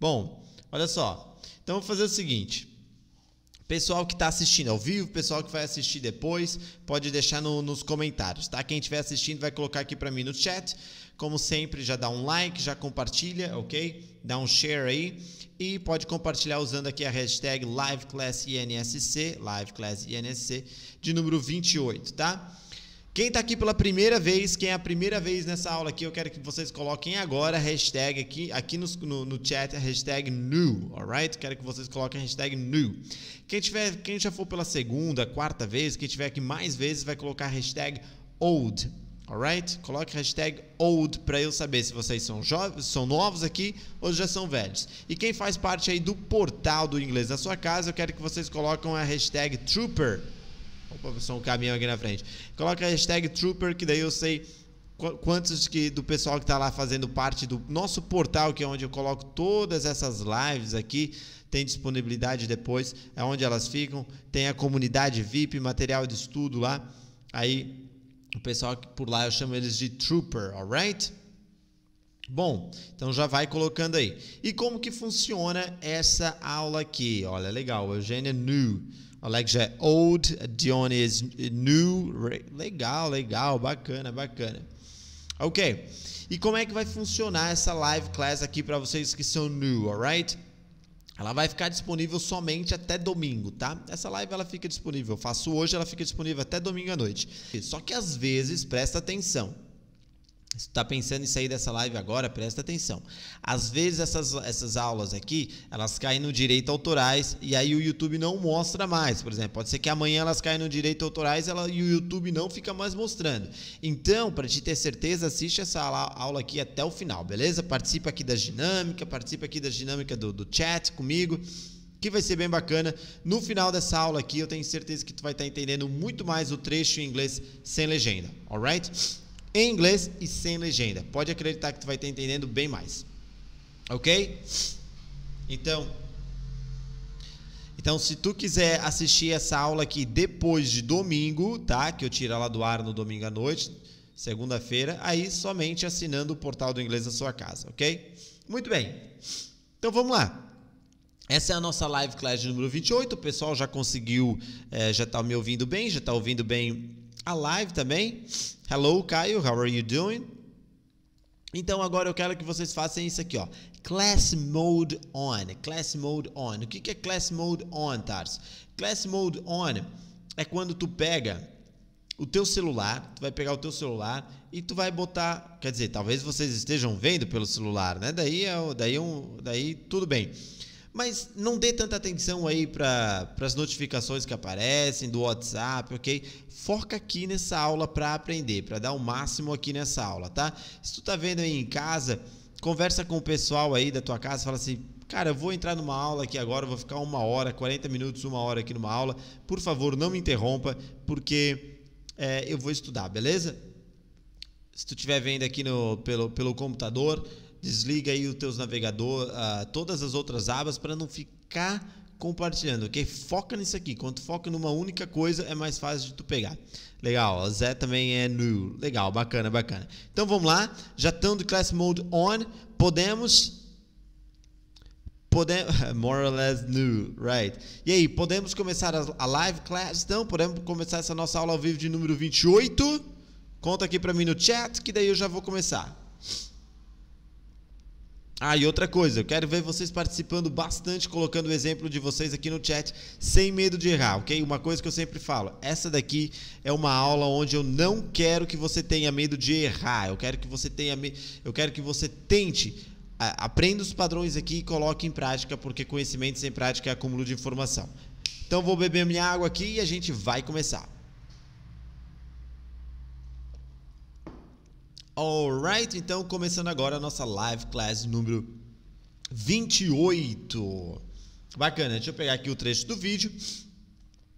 Bom, olha só. Então vou fazer o seguinte. Pessoal que está assistindo ao vivo, pessoal que vai assistir depois, pode deixar no, nos comentários, tá? Quem estiver assistindo vai colocar aqui para mim no chat. Como sempre, já dá um like, já compartilha, ok? Dá um share aí e pode compartilhar usando aqui a hashtag LiveClassINSC, LiveClassINSC, de número 28, tá? Quem está aqui pela primeira vez, quem é a primeira vez nessa aula aqui, eu quero que vocês coloquem agora a hashtag aqui, aqui no, no, no chat, a hashtag new, alright? Quero que vocês coloquem a hashtag new. Quem, tiver, quem já for pela segunda, quarta vez, quem tiver aqui mais vezes, vai colocar a hashtag old, alright? Coloque a hashtag old para eu saber se vocês são jovens, são novos aqui ou já são velhos. E quem faz parte aí do portal do inglês da sua casa, eu quero que vocês coloquem a hashtag trooper, Opa, passou um caminhão aqui na frente. Coloca a hashtag Trooper, que daí eu sei quantos que, do pessoal que está lá fazendo parte do nosso portal, que é onde eu coloco todas essas lives aqui, tem disponibilidade depois, é onde elas ficam, tem a comunidade VIP, material de estudo lá, aí o pessoal que por lá eu chamo eles de trooper, alright? Bom, então já vai colocando aí. E como que funciona essa aula aqui? Olha, legal, Eugênia New. Alex já é old, Dion is new. Legal, legal, bacana, bacana. Ok. E como é que vai funcionar essa live class aqui para vocês que são new, alright? Ela vai ficar disponível somente até domingo, tá? Essa live ela fica disponível. Eu faço hoje, ela fica disponível até domingo à noite. Só que às vezes, presta atenção está pensando em sair dessa live agora, presta atenção. Às vezes essas, essas aulas aqui, elas caem no direito autorais e aí o YouTube não mostra mais. Por exemplo, pode ser que amanhã elas caem no direito autorais ela, e o YouTube não fica mais mostrando. Então, para te ter certeza, assiste essa aula aqui até o final, beleza? Participa aqui da dinâmica, participa aqui da dinâmica do, do chat comigo que vai ser bem bacana. No final dessa aula aqui, eu tenho certeza que tu vai estar tá entendendo muito mais o trecho em inglês sem legenda, alright? em inglês e sem legenda. Pode acreditar que tu vai estar entendendo bem mais. OK? Então, então, se tu quiser assistir essa aula aqui depois de domingo, tá? Que eu tiro ela do ar no domingo à noite, segunda-feira, aí somente assinando o portal do inglês da sua casa, ok? Muito bem. Então vamos lá. Essa é a nossa live class número 28. O pessoal já conseguiu, é, já está me ouvindo bem, já está ouvindo bem a live também. Hello, Caio, how are you doing? Então agora eu quero que vocês façam isso aqui, ó. Class Mode On. Class Mode On. O que é Class Mode On, Tars? Class Mode On é quando tu pega o teu celular, tu vai pegar o teu celular e tu vai botar, quer dizer, talvez vocês estejam vendo pelo celular, né? Daí, é, daí, é um, daí tudo bem mas não dê tanta atenção aí para as notificações que aparecem do WhatsApp, ok? Foca aqui nessa aula para aprender, para dar o máximo aqui nessa aula, tá? Se tu tá vendo aí em casa, conversa com o pessoal aí da tua casa, fala assim, cara, eu vou entrar numa aula aqui agora, vou ficar uma hora, 40 minutos, uma hora aqui numa aula, por favor, não me interrompa, porque é, eu vou estudar, beleza? Se tu estiver vendo aqui no, pelo, pelo computador, desliga aí os teus navegador, uh, todas as outras abas para não ficar compartilhando, ok? Foca nisso aqui. Quando foca numa única coisa, é mais fácil de tu pegar. Legal, Zé também é new. Legal, bacana, bacana. Então vamos lá, já estando Class Mode on, podemos... Podemos, more or less new, right? E aí, podemos começar a live class? Então, podemos começar essa nossa aula ao vivo de número 28? Conta aqui para mim no chat, que daí eu já vou começar. Ah, e outra coisa, eu quero ver vocês participando bastante, colocando o exemplo de vocês aqui no chat, sem medo de errar, ok? Uma coisa que eu sempre falo, essa daqui é uma aula onde eu não quero que você tenha medo de errar, eu quero que você tenha, me... eu quero que você tente aprenda os padrões aqui e coloque em prática, porque conhecimento sem prática é acúmulo de informação. Então vou beber minha água aqui e a gente vai começar. Alright, então começando agora a nossa live class número 28. Bacana, deixa eu pegar aqui o trecho do vídeo.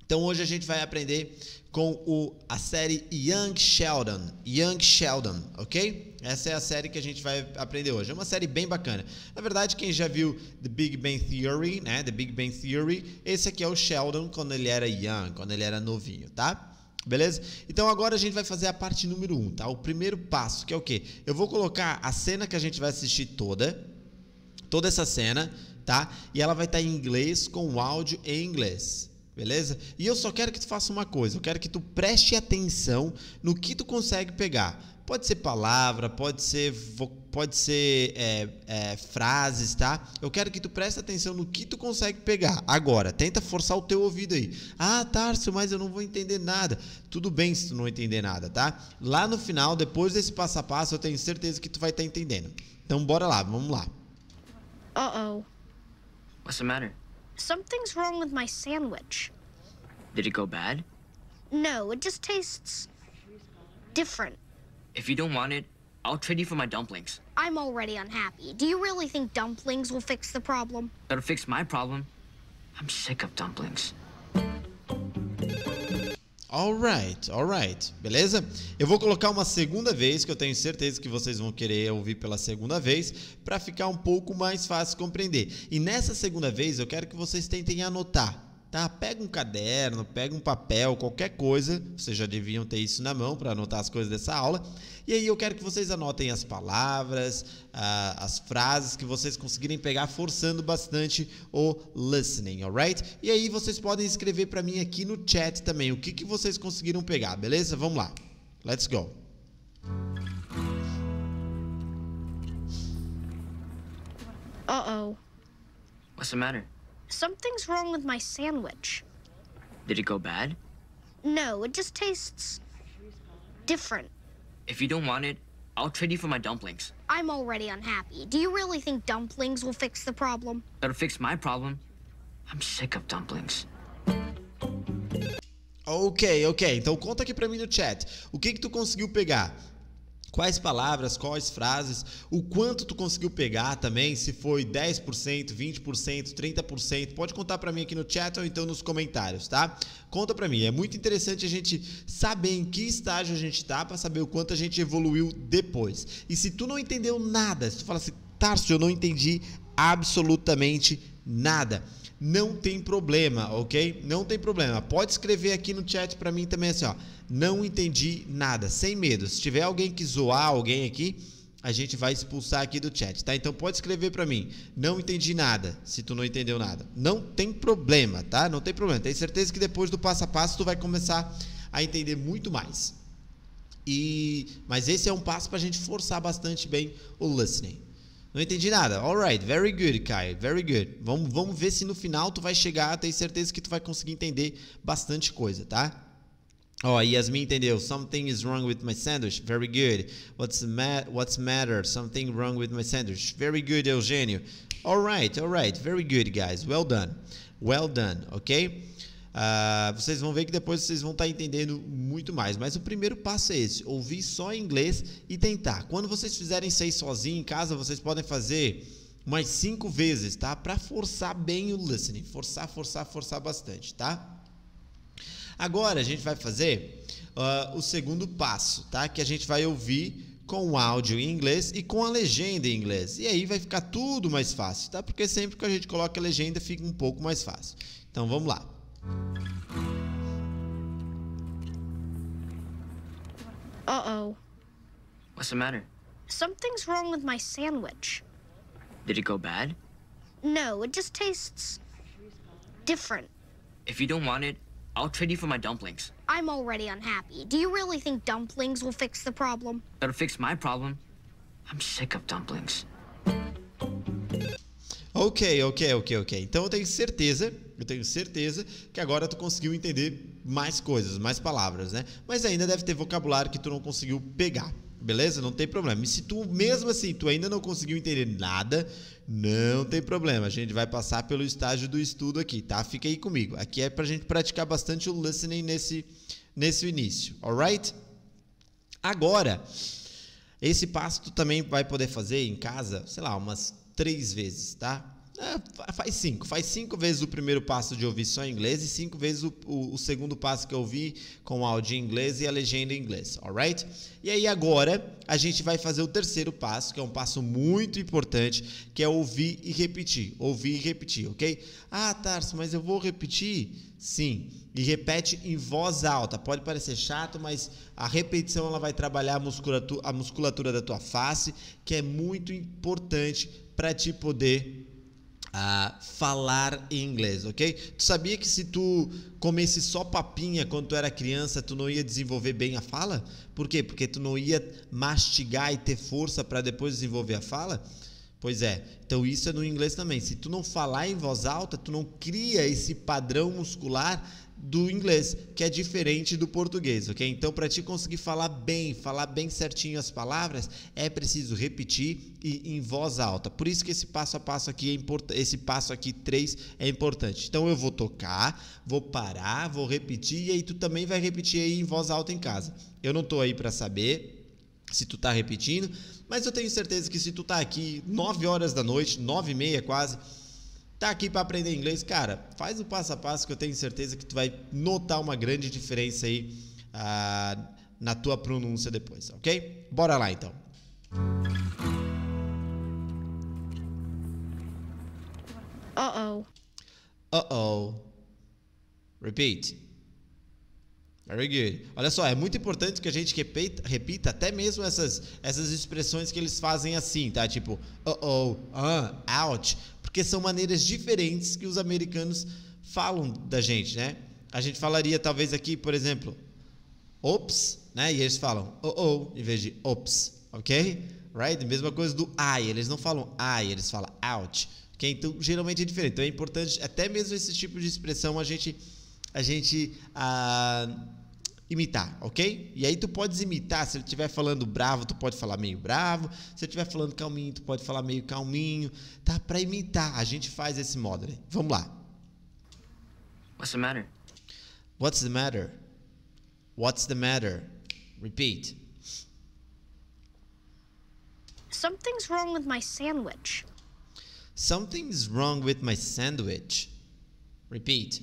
Então hoje a gente vai aprender com o, a série Young Sheldon. Young Sheldon, ok? Essa é a série que a gente vai aprender hoje. É uma série bem bacana. Na verdade, quem já viu The Big Bang Theory, né? The Big Bang Theory, esse aqui é o Sheldon quando ele era young, quando ele era novinho, tá? Beleza? Então agora a gente vai fazer a parte número 1, um, tá? O primeiro passo, que é o quê? Eu vou colocar a cena que a gente vai assistir toda, toda essa cena, tá? E ela vai estar tá em inglês com o áudio em inglês. Beleza? E eu só quero que tu faça uma coisa, eu quero que tu preste atenção no que tu consegue pegar. Pode ser palavra, pode ser, pode ser é, é, frases, tá? Eu quero que tu preste atenção no que tu consegue pegar. Agora, tenta forçar o teu ouvido aí. Ah, Tarso, mas eu não vou entender nada. Tudo bem se tu não entender nada, tá? Lá no final, depois desse passo a passo, eu tenho certeza que tu vai estar tá entendendo. Então, bora lá, vamos lá. Uh-oh. What's the matter? Something's wrong with my sandwich. Did it go bad? No, it just tastes different. If you don't want it, I'll trade you for my dumplings. I'm already unhappy. Do you really think dumplings will fix the problem? That'll fix my problem. I'm sick of dumplings. Alright, alright, beleza? Eu vou colocar uma segunda vez, que eu tenho certeza que vocês vão querer ouvir pela segunda vez, para ficar um pouco mais fácil compreender. E nessa segunda vez eu quero que vocês tentem anotar Tá, pega um caderno, pega um papel, qualquer coisa. Vocês já deviam ter isso na mão para anotar as coisas dessa aula. E aí eu quero que vocês anotem as palavras, as frases que vocês conseguirem pegar forçando bastante o listening, alright? E aí vocês podem escrever para mim aqui no chat também o que, que vocês conseguiram pegar, beleza? Vamos lá. Let's go. Uh oh. What's the matter? Something's wrong with my sandwich. Did it go bad? No, it just tastes different. If you don't want it, I'll trade you for my dumplings. I'm already unhappy. Do you really think dumplings will fix the problem? That'll fix my problem. I'm sick of dumplings. Ok, ok. Então conta aqui para mim no chat. O que que tu conseguiu pegar? quais palavras, quais frases, o quanto tu conseguiu pegar também, se foi 10%, 20%, 30%, pode contar para mim aqui no chat ou então nos comentários, tá? Conta para mim, é muito interessante a gente saber em que estágio a gente tá para saber o quanto a gente evoluiu depois. E se tu não entendeu nada, se tu fala assim, Tarso, eu não entendi absolutamente nada não tem problema, ok? Não tem problema. Pode escrever aqui no chat para mim também assim, ó. Não entendi nada, sem medo. Se tiver alguém que zoar alguém aqui, a gente vai expulsar aqui do chat, tá? Então pode escrever para mim. Não entendi nada, se tu não entendeu nada. Não tem problema, tá? Não tem problema. Tenho certeza que depois do passo a passo tu vai começar a entender muito mais. E mas esse é um passo para a gente forçar bastante bem o listening. Não entendi nada. Alright, very good, Kai. Very good. Vamos, vamos ver se no final tu vai chegar. Tenho certeza que tu vai conseguir entender bastante coisa, tá? Ó, oh, Yasmin entendeu. Something is wrong with my sandwich. Very good. What's, ma what's matter? Something wrong with my sandwich. Very good, Eugênio. Alright, alright. Very good, guys. Well done. Well done, ok? Uh, vocês vão ver que depois vocês vão estar tá entendendo muito mais. Mas o primeiro passo é esse: ouvir só em inglês e tentar. Quando vocês fizerem seis sozinhos em casa, vocês podem fazer umas cinco vezes, tá? Para forçar bem o listening, forçar, forçar, forçar bastante, tá? Agora a gente vai fazer uh, o segundo passo, tá? Que a gente vai ouvir com o áudio em inglês e com a legenda em inglês. E aí vai ficar tudo mais fácil, tá? Porque sempre que a gente coloca a legenda fica um pouco mais fácil. Então vamos lá. Uh-oh. What's the matter? Something's wrong with my sandwich. Did it go bad? No, it just tastes different. If you don't want it, I'll trade you for my dumplings. I'm already unhappy. Do you really think dumplings will fix the problem? That'll fix my problem. I'm sick of dumplings. Ok, ok, ok, ok. Então eu tenho certeza Eu tenho certeza que agora tu conseguiu entender mais coisas, mais palavras, né? Mas ainda deve ter vocabulário que tu não conseguiu pegar. Beleza? Não tem problema. E se tu mesmo assim tu ainda não conseguiu entender nada, não tem problema. A gente vai passar pelo estágio do estudo aqui, tá? Fica aí comigo. Aqui é pra gente praticar bastante o listening nesse nesse início, alright? Agora, esse passo tu também vai poder fazer em casa, sei lá, umas três vezes, tá? É, faz cinco. Faz cinco vezes o primeiro passo de ouvir só em inglês e cinco vezes o, o, o segundo passo que eu ouvi com áudio em inglês e a legenda em inglês, alright? E aí agora a gente vai fazer o terceiro passo, que é um passo muito importante, que é ouvir e repetir. Ouvir e repetir, ok? Ah, Tarso, mas eu vou repetir? Sim. E repete em voz alta. Pode parecer chato, mas a repetição ela vai trabalhar a musculatura, a musculatura da tua face, que é muito importante para te poder a falar inglês, ok? Tu sabia que se tu comesse só papinha quando tu era criança, tu não ia desenvolver bem a fala? Por quê? Porque tu não ia mastigar e ter força para depois desenvolver a fala? Pois é. Então isso é no inglês também. Se tu não falar em voz alta, tu não cria esse padrão muscular do inglês, que é diferente do português, ok? Então, para ti conseguir falar bem, falar bem certinho as palavras, é preciso repetir e em voz alta. Por isso que esse passo a passo aqui é importante, esse passo aqui 3 é importante. Então, eu vou tocar, vou parar, vou repetir e aí tu também vai repetir aí em voz alta em casa. Eu não estou aí para saber se tu tá repetindo, mas eu tenho certeza que se tu tá aqui 9 horas da noite, 9 e meia quase, tá aqui para aprender inglês, cara, faz o passo a passo que eu tenho certeza que tu vai notar uma grande diferença aí uh, na tua pronúncia depois, ok? Bora lá então. Uh-oh. Uh-oh. Repeat. Very good. Olha só, é muito importante que a gente repita, repita até mesmo essas, essas expressões que eles fazem assim, tá? Tipo, uh-oh, uh, ouch, porque são maneiras diferentes que os americanos falam da gente, né? A gente falaria talvez aqui, por exemplo, ops, né? E eles falam uh-oh em vez de ops, ok? Right? Mesma coisa do ai, eles não falam ai, eles falam ouch, ok? Então, geralmente é diferente. Então, é importante, até mesmo esse tipo de expressão, a gente... A gente... Uh, imitar, ok? E aí tu podes imitar, se ele estiver falando bravo, tu pode falar meio bravo, se ele estiver falando calminho, tu pode falar meio calminho, tá? Para imitar, a gente faz esse modo, né? Vamos lá. What's the matter? What's the matter? What's the matter? Repeat. Something's wrong with my sandwich. Something's wrong with my sandwich. Repeat.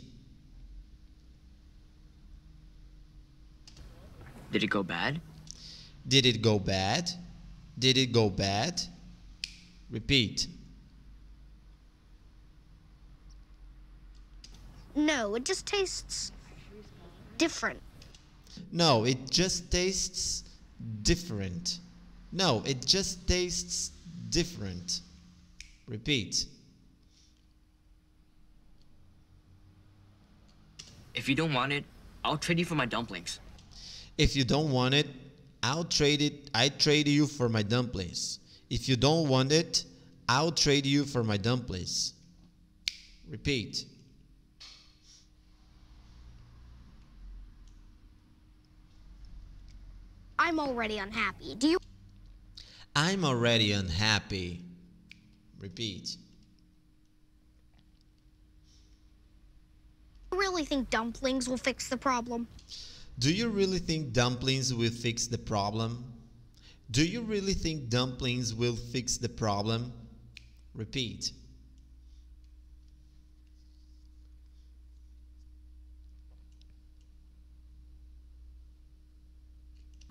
Did it go bad? Did it go bad? Did it go bad? Repeat. No, it just tastes different. No, it just tastes different. No, it just tastes different. Repeat. If you don't want it, I'll trade you for my dumplings. If you don't want it, I'll trade it. I trade you for my dumplings. If you don't want it, I'll trade you for my dumplings. Repeat. I'm already unhappy. Do you? I'm already unhappy. Repeat. I really think dumplings will fix the problem? Do you really think dumplings will fix the problem? Do you really think dumplings will fix the problem? Repeat.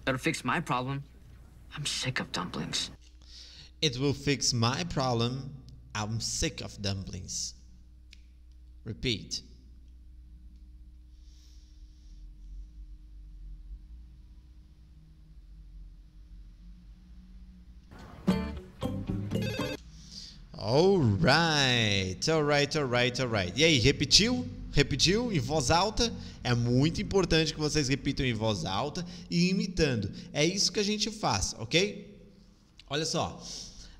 That'll fix my problem. I'm sick of dumplings. It will fix my problem. I'm sick of dumplings. Repeat. Alright, alright, alright, alright. E aí, repetiu? Repetiu em voz alta? É muito importante que vocês repitam em voz alta e imitando. É isso que a gente faz, ok? Olha só.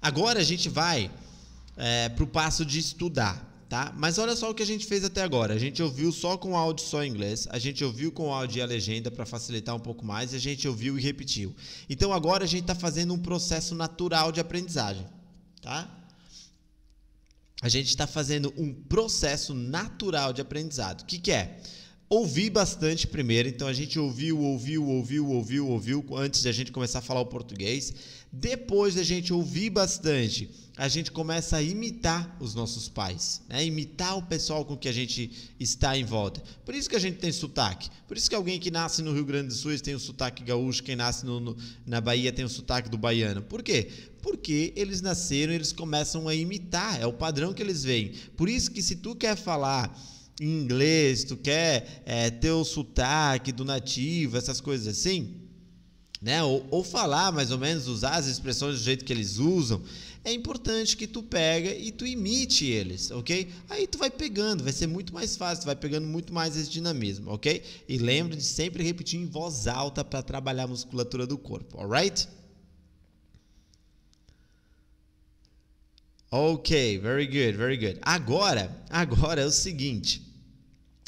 Agora a gente vai é, para o passo de estudar, tá? Mas olha só o que a gente fez até agora. A gente ouviu só com áudio só em inglês, a gente ouviu com áudio e a legenda para facilitar um pouco mais, E a gente ouviu e repetiu. Então agora a gente está fazendo um processo natural de aprendizagem, tá? a gente está fazendo um processo natural de aprendizado. O que, que é? Ouvir bastante primeiro, então a gente ouviu, ouviu, ouviu, ouviu, ouviu, antes de a gente começar a falar o português. Depois da gente ouvir bastante, a gente começa a imitar os nossos pais, né? imitar o pessoal com que a gente está em volta. Por isso que a gente tem sotaque. Por isso que alguém que nasce no Rio Grande do Sul tem o sotaque gaúcho, quem nasce no, no, na Bahia tem o sotaque do baiano. Por quê? Porque eles nasceram, eles começam a imitar, é o padrão que eles veem. Por isso que se tu quer falar em inglês, tu quer é, ter o sotaque do nativo, essas coisas assim, né? Ou, ou, falar mais ou menos, usar as expressões do jeito que eles usam, é importante que tu pega e tu imite eles, ok? Aí tu vai pegando, vai ser muito mais fácil, tu vai pegando muito mais esse dinamismo, ok? E lembre de sempre repetir em voz alta para trabalhar a musculatura do corpo, alright? Ok, very good, very good. Agora, agora é o seguinte.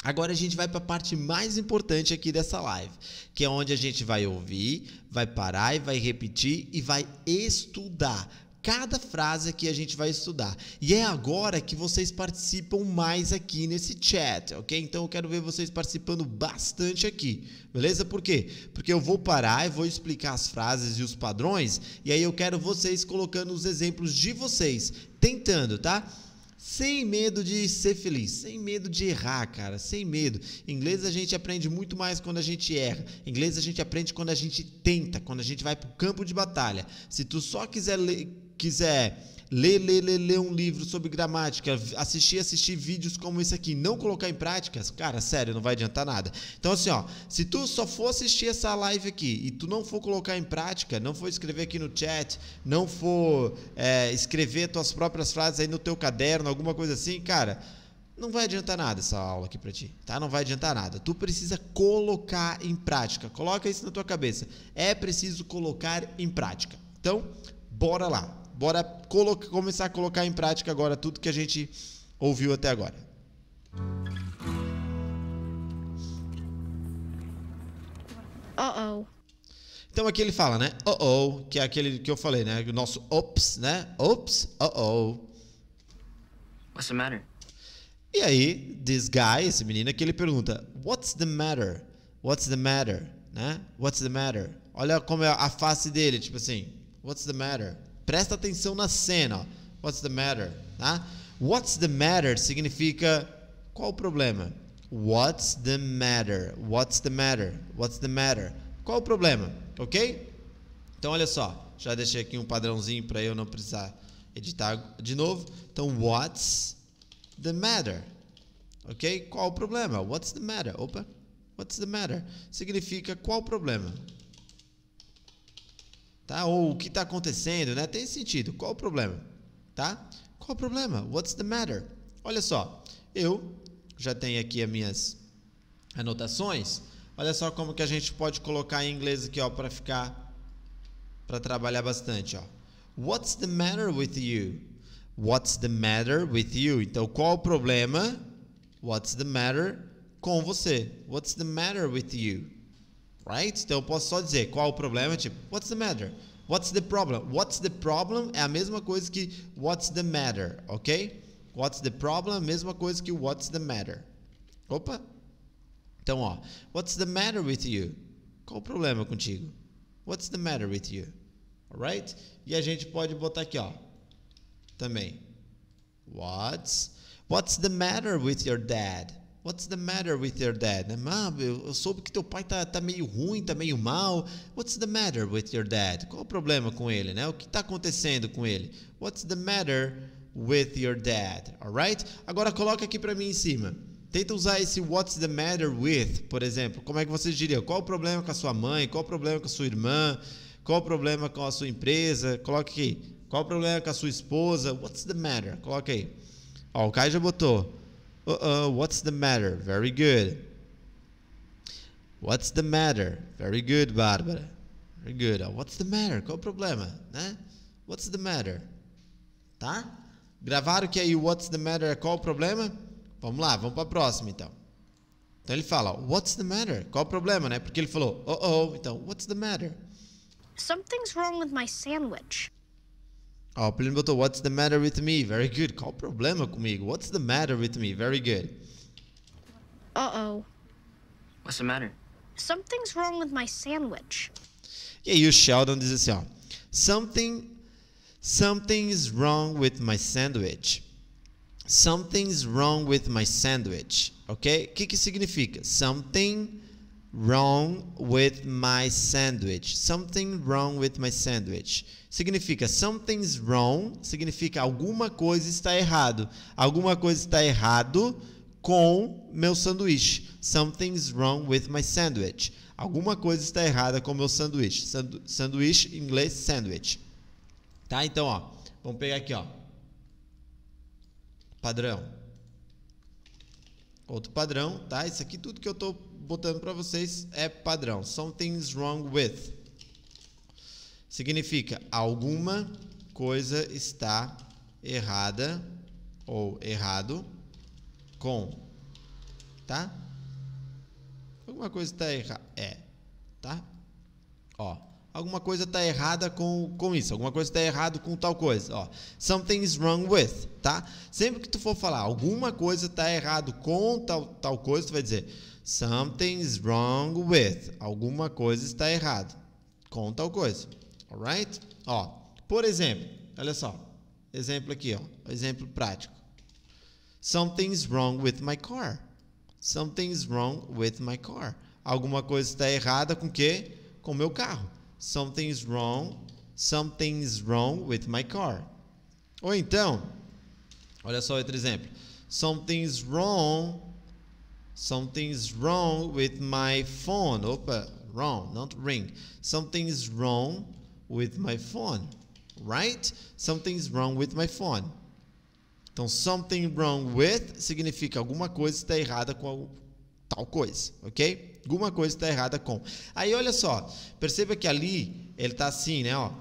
Agora a gente vai para a parte mais importante aqui dessa live, que é onde a gente vai ouvir, vai parar e vai repetir e vai estudar cada frase que a gente vai estudar. E é agora que vocês participam mais aqui nesse chat, ok? Então eu quero ver vocês participando bastante aqui, beleza? Por quê? Porque eu vou parar e vou explicar as frases e os padrões, e aí eu quero vocês colocando os exemplos de vocês tentando, tá? Sem medo de ser feliz, sem medo de errar, cara, sem medo. Inglês a gente aprende muito mais quando a gente erra. Inglês a gente aprende quando a gente tenta, quando a gente vai pro campo de batalha. Se tu só quiser ler, quiser ler, ler, ler, ler um livro sobre gramática, assistir, assistir vídeos como esse aqui, não colocar em práticas, cara, sério, não vai adiantar nada. Então, assim, ó, se tu só for assistir essa live aqui e tu não for colocar em prática, não for escrever aqui no chat, não for é, escrever tuas próprias frases aí no teu caderno, alguma coisa assim, cara não vai adiantar nada essa aula aqui para ti, tá? Não vai adiantar nada. Tu precisa colocar em prática. Coloca isso na tua cabeça. É preciso colocar em prática. Então, bora lá. Bora começar a colocar em prática agora tudo que a gente ouviu até agora. oh. Então aqui ele fala, né? Oh, oh, que é aquele que eu falei, né? O nosso ops, né? Ops, oh, oh. What's the matter? E aí, this guy, esse menino aqui, ele pergunta: What's the matter? What's the matter? Né? What's the matter? Olha como é a face dele, tipo assim: What's the matter? Presta atenção na cena. Ó. What's the matter? Tá? What's the matter significa qual o problema? What's the matter? What's the matter? What's the matter? Qual o problema? Ok? Então olha só, já deixei aqui um padrãozinho para eu não precisar editar de novo. Então what's the matter? Ok? Qual o problema? What's the matter? Opa. What's the matter? Significa qual o problema? tá? Ou o que está acontecendo, né? Tem sentido. Qual o problema, tá? Qual o problema? What's the matter? Olha só, eu já tenho aqui as minhas anotações. Olha só como que a gente pode colocar em inglês aqui, ó, para ficar, para trabalhar bastante, ó. What's the matter with you? What's the matter with you? Então, qual o problema? What's the matter com você? What's the matter with you? right? Então eu posso só dizer qual o problema, tipo, what's the matter? What's the problem? What's the problem é a mesma coisa que what's the matter, ok? What's the problem é a mesma coisa que what's the matter. Opa! Então, ó, what's the matter with you? Qual o problema contigo? What's the matter with you? Alright? E a gente pode botar aqui, ó, também. What's What's the matter with your dad? What's the matter with your dad? Ah, eu soube que teu pai tá, tá meio ruim, tá meio mal. What's the matter with your dad? Qual o problema com ele, né? O que está acontecendo com ele? What's the matter with your dad? Alright? Agora coloca aqui para mim em cima. Tenta usar esse what's the matter with, por exemplo. Como é que vocês diriam? Qual o problema com a sua mãe? Qual o problema com a sua irmã? Qual o problema com a sua empresa? Coloca aqui. Qual o problema com a sua esposa? What's the matter? Coloca aí. Ó, o Caio já botou. Uh-oh, what's the matter? Very good. What's the matter? Very good, Barbara. Very good. Uh, what's the matter? Qual o problema? Né? What's the matter? Tá? Gravar o que aí what's the matter qual o problema? Vamos lá, vamos para a próxima então. Então ele fala, what's the matter? Qual o problema, né? Porque ele falou, uh oh, então what's the matter? Something's wrong with my sandwich. Oh, Plimboto, what's the matter with me? Very good. Qual problema comigo? What's the matter with me? Very good. Uh-oh. What's the matter? Something's wrong with my sandwich. Yeah, you o Sheldon diz assim, ó. Something, something's wrong with my sandwich. Something's wrong with my sandwich. Ok? O que, que significa? Something wrong with my sandwich. Something wrong with my sandwich. Significa something's wrong, significa alguma coisa está errado. Alguma coisa está errado com meu sanduíche. Something's wrong with my sandwich. Alguma coisa está errada com meu sanduíche. Sandu sanduíche em inglês sandwich. Tá? Então, ó, vamos pegar aqui, ó. Padrão. Outro padrão, tá? Isso aqui tudo que eu tô botando para vocês é padrão. Something's wrong with. Significa alguma coisa está errada ou errado com, tá? Alguma coisa está errada, é, tá? Ó, alguma coisa está errada com, com isso, alguma coisa está errado com tal coisa, ó. Something is wrong with, tá? Sempre que tu for falar alguma coisa está errado com tal, tal coisa, tu vai dizer Something's wrong with. Alguma coisa está errada. Com tal coisa. Alright? Ó, por exemplo, olha só. Exemplo aqui, ó. Exemplo prático. Something's wrong with my car. Something's wrong with my car. Alguma coisa está errada com o quê? Com o meu carro. Something's wrong. Something's wrong with my car. Ou então, olha só outro exemplo. Something's wrong Something's wrong with my phone. Opa, wrong, not ring. Something's wrong with my phone. Right? Something's wrong with my phone. Então, something wrong with significa alguma coisa está errada com tal coisa, ok? Alguma coisa está errada com. Aí, olha só, perceba que ali ele está assim, né? Ó,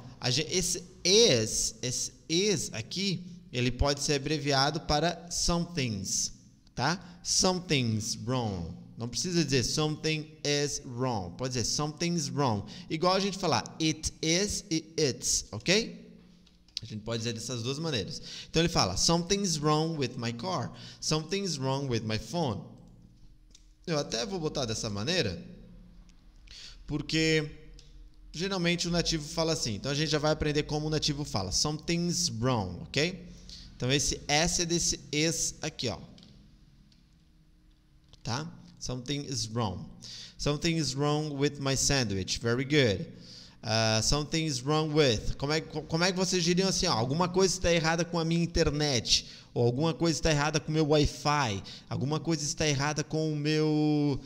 esse is, esse is aqui, ele pode ser abreviado para somethings tá? Something's wrong. Não precisa dizer something is wrong. Pode dizer something's wrong. Igual a gente falar it is e it's, ok? A gente pode dizer dessas duas maneiras. Então ele fala something's wrong with my car. Something's wrong with my phone. Eu até vou botar dessa maneira, porque geralmente o nativo fala assim. Então a gente já vai aprender como o nativo fala. Something's wrong, ok? Então esse S é desse is aqui, ó tá? Something is wrong. Something is wrong with my sandwich. Very good. Uh, something is wrong with. Como é, como é que vocês diriam assim? Ó, alguma coisa está errada com a minha internet. Ou alguma coisa está errada com o meu Wi-Fi. Alguma coisa está errada com o meu.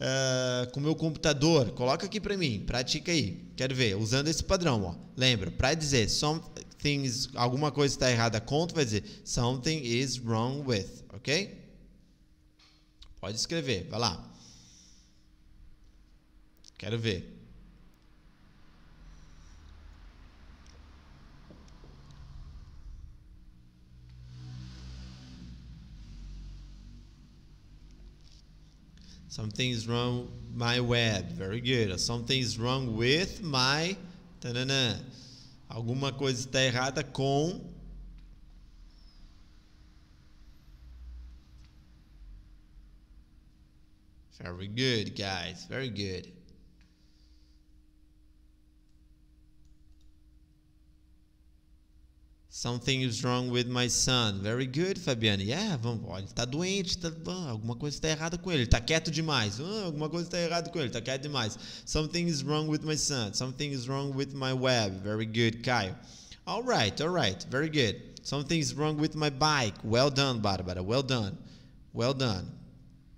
Uh, com o meu computador. Coloca aqui para mim, pratica aí. Quero ver, usando esse padrão, ó. Lembra, para dizer something is, alguma coisa está errada com, tu vai dizer something is wrong with, ok? Pode escrever, vai lá. Quero ver. Something's wrong my web. Very good. Something's wrong with my. Tanana. Alguma coisa está errada com Very good, guys. Very good. Something is wrong with my son. Very good, Fabiano. Yeah, vamos. Olha, ele tá doente, tá, ah, alguma coisa está errada com ele. Ele tá quieto demais. Ah, alguma coisa está errada com ele. Tá quieto demais. Something is wrong with my son. Something is wrong with my web. Very good, Caio. All right, all right. Very good. Something is wrong with my bike. Well done, Barbara. Well done. Well done.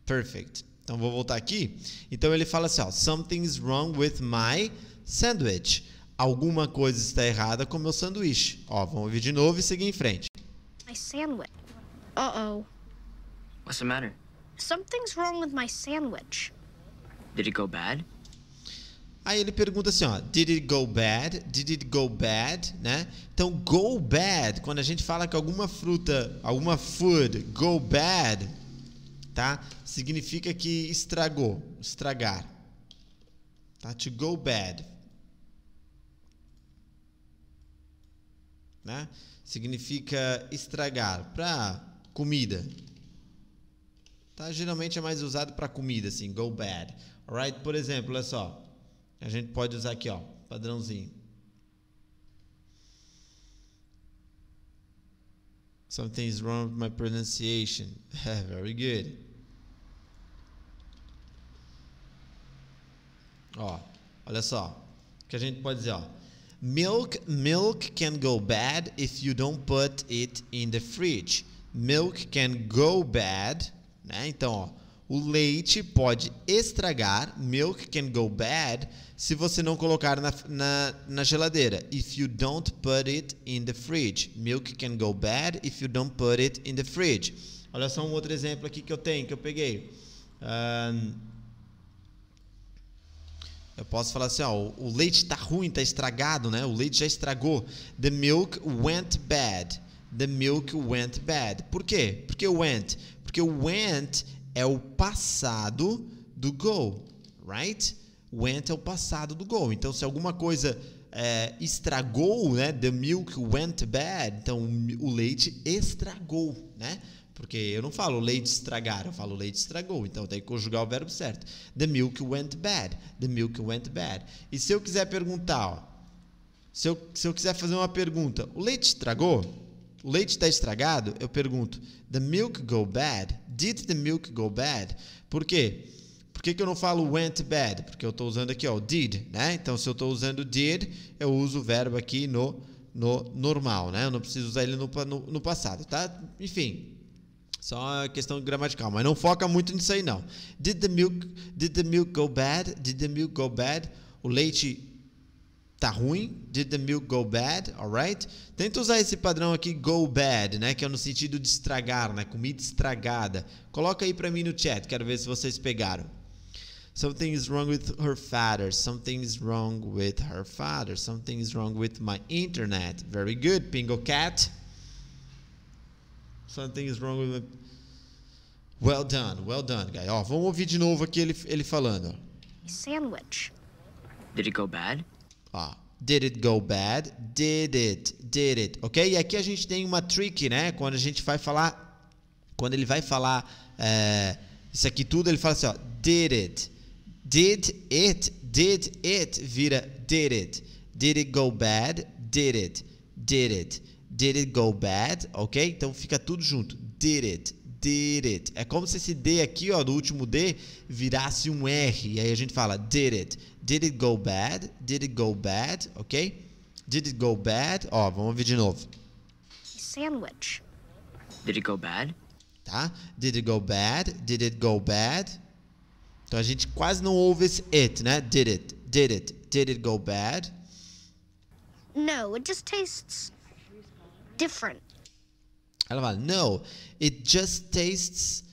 Perfect. Então vou voltar aqui. Então ele fala assim, ó, something's wrong with my sandwich. Alguma coisa está errada com meu sanduíche. Ó, vamos ouvir de novo e seguir em frente. My sandwich. Uh-oh. What's the matter? Something's wrong with my sandwich. Did it go bad? Aí ele pergunta assim, ó, did it go bad? Did it go bad, né? Então go bad, quando a gente fala que alguma fruta, alguma food go bad, tá? Significa que estragou, estragar. Tá? To go bad. Né? Significa estragar para comida. Tá? Geralmente é mais usado para comida, assim, go bad. Alright? Por exemplo, olha só. A gente pode usar aqui, ó, padrãozinho. Something's wrong with my pronunciation. Very good. Ó, olha só. O que a gente pode dizer, ó. Milk, milk can go bad if you don't put it in the fridge. Milk can go bad, né? Então, ó, o leite pode estragar, milk can go bad, se você não colocar na, na, na, geladeira. If you don't put it in the fridge. Milk can go bad if you don't put it in the fridge. Olha só um outro exemplo aqui que eu tenho, que eu peguei. Um, eu posso falar assim, ó, o leite está ruim, está estragado, né? O leite já estragou. The milk went bad. The milk went bad. Por quê? Porque went. Porque went é o passado do go, right? Went é o passado do go. Então, se alguma coisa é, estragou, né? The milk went bad. Então, o leite estragou, né? Porque eu não falo leite estragar, eu falo leite estragou. Então, tem que conjugar o verbo certo. The milk went bad. The milk went bad. E se eu quiser perguntar, ó, se eu, se eu quiser fazer uma pergunta, o leite estragou? leite está estragado, eu pergunto: The milk go bad? Did the milk go bad? Por quê? Por que, que eu não falo went bad? Porque eu estou usando aqui ó, o did, né? Então, se eu estou usando did, eu uso o verbo aqui no, no normal, né? Eu não preciso usar ele no, no, no passado, tá? Enfim, só uma questão gramatical, mas não foca muito nisso aí não. Did the milk, did the milk go bad? Did the milk go bad? O leite tá ruim. Did the milk go bad? Alright? Tenta usar esse padrão aqui, go bad, né? Que é no sentido de estragar, né? Comida estragada. Coloca aí pra mim no chat, quero ver se vocês pegaram. Something is wrong with her father. Something is wrong with her father. Something is wrong with my internet. Very good, Pingo Cat. Something is wrong with my... Well done, well done, guy. Ó, vamos ouvir de novo aqui ele, ele falando. Sandwich. Did it go bad? Ó, did it go bad? Did it, did it, ok? E aqui a gente tem uma trick, né? Quando a gente vai falar, quando ele vai falar é, isso aqui tudo, ele fala assim, ó, did it, did it, did it, vira did it, did it go bad? Did it, did it, did it go bad? Ok? Então fica tudo junto, did it, did it. É como se esse D aqui, ó, do último D, virasse um R. E aí a gente fala did it. Did it go bad? Did it go bad? Ok? Did it go bad? Ó, vamos ver de novo. Sandwich. Did it go bad? Tá? Did it go bad? Did it go bad? Então a gente quase não ouve esse it, né? Did it, did it, did it go bad? No, it just tastes different. Ela fala: No, it just tastes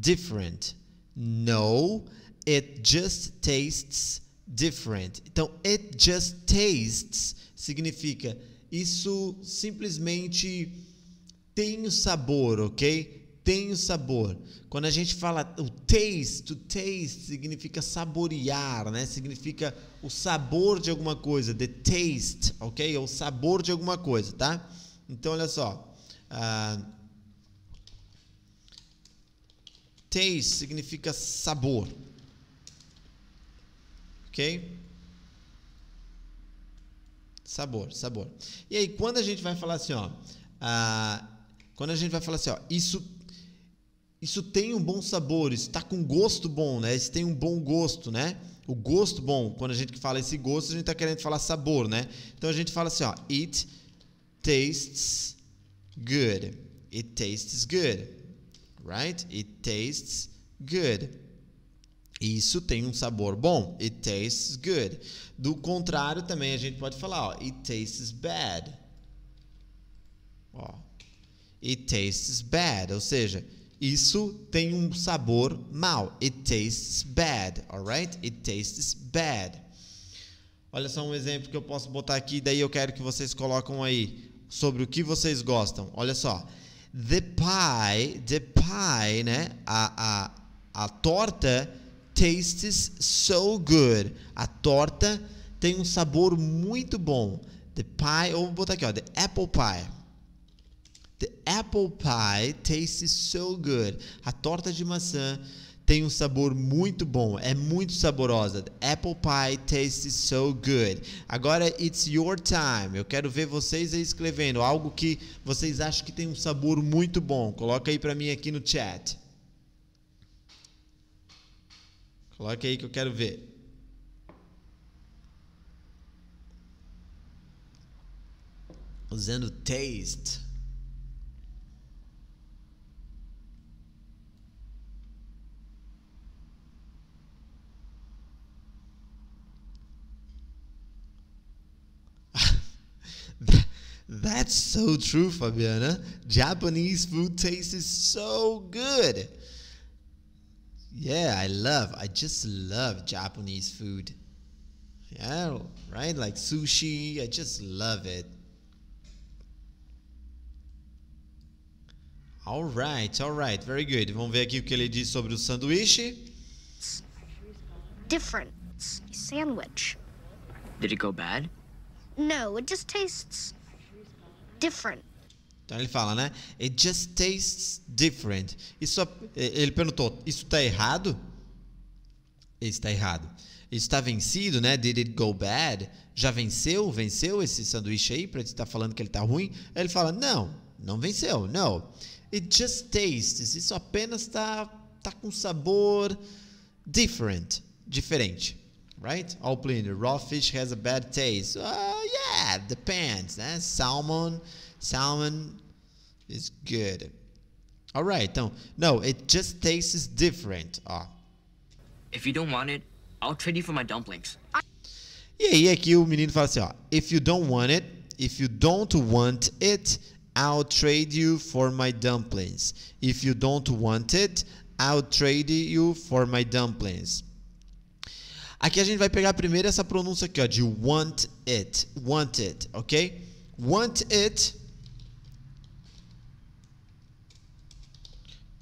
different. No, it just tastes different. Então, it just tastes significa isso simplesmente tem o sabor, ok? Tem o sabor. Quando a gente fala o taste, to taste significa saborear, né? Significa o sabor de alguma coisa, the taste, ok? É o sabor de alguma coisa, tá? Então, olha só. Uh, taste significa sabor. Ok? Sabor, sabor. E aí, quando a gente vai falar assim, ó. Uh, quando a gente vai falar assim, ó, isso isso tem um bom sabor, isso está com gosto bom, né? Isso tem um bom gosto, né? O gosto bom, quando a gente fala esse gosto, a gente está querendo falar sabor, né? Então a gente fala assim, ó, it tastes good. It tastes good. Right? It tastes good. Isso tem um sabor bom. It tastes good. Do contrário, também a gente pode falar, ó, it tastes bad. Ó, it tastes bad, ou seja, isso tem um sabor mal. It tastes bad, alright? It tastes bad. Olha só um exemplo que eu posso botar aqui, daí eu quero que vocês colocam aí sobre o que vocês gostam. Olha só. The pie, the pie, né? A, a, a torta tastes so good. A torta tem um sabor muito bom. The pie, ou vou botar aqui, ó, the apple pie. The apple pie tastes so good. A torta de maçã tem um sabor muito bom, é muito saborosa. Apple pie tastes so good. Agora it's your time. Eu quero ver vocês aí escrevendo algo que vocês acham que tem um sabor muito bom. Coloca aí para mim aqui no chat. Coloca aí que eu quero ver. Usando taste. That's so true, Fabiana. Japanese food tastes is so good. Yeah, I love, I just love Japanese food. Yeah, right? Like sushi, I just love it. Alright, alright, very good. Vamos ver aqui o que ele diz sobre o sanduíche. Different. Sandwich. Did it go bad? No, it just tastes different. Então ele fala, né? It just tastes different. Isso, eh, ele perguntou, isso está errado? Está errado. Está vencido, né? Did it go bad? Já venceu? Venceu esse sanduíche aí para estar tá falando que ele está ruim? Aí ele fala, não, não venceu, não. It just tastes. Isso apenas está tá com sabor different, diferente, right? All plain. Raw fish has a bad taste. Ah, that? Depends. Né? Salmon, salmon is good. All No, no, it just tastes different. Ó. Ah. If you don't want it, I'll trade you for my dumplings. E aí aqui o menino fala assim, ó, if you don't want it, if you don't want it, I'll trade you for my dumplings. If you don't want it, I'll trade you for my dumplings. Aqui a gente vai pegar primeiro essa pronúncia aqui, ó, de want it, want it, ok? Want it,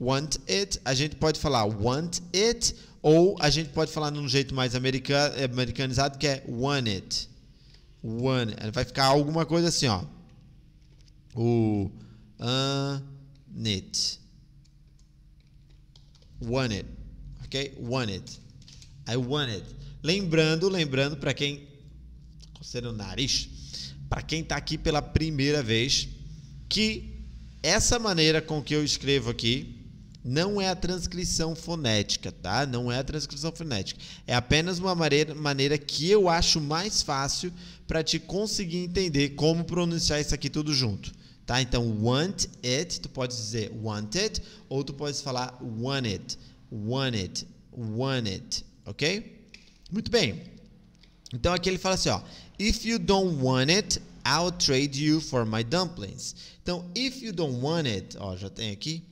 want it, a gente pode falar want it ou a gente pode falar num jeito mais americano, eh, americanizado que é want it, want it. Vai ficar alguma coisa assim, ó. O uh, it, want it, ok? Want it, I want it. Lembrando, lembrando, para quem. Coceira o nariz. Para quem está aqui pela primeira vez, que essa maneira com que eu escrevo aqui não é a transcrição fonética, tá? Não é a transcrição fonética. É apenas uma maneira, maneira que eu acho mais fácil para te conseguir entender como pronunciar isso aqui tudo junto, tá? Então, want it, tu pode dizer want it, ou tu pode falar want it, want it, want it, ok? Muito bem. Então aqui ele fala assim, ó. If you don't want it, I'll trade you for my dumplings. Então, if you don't want it, ó, já tem aqui.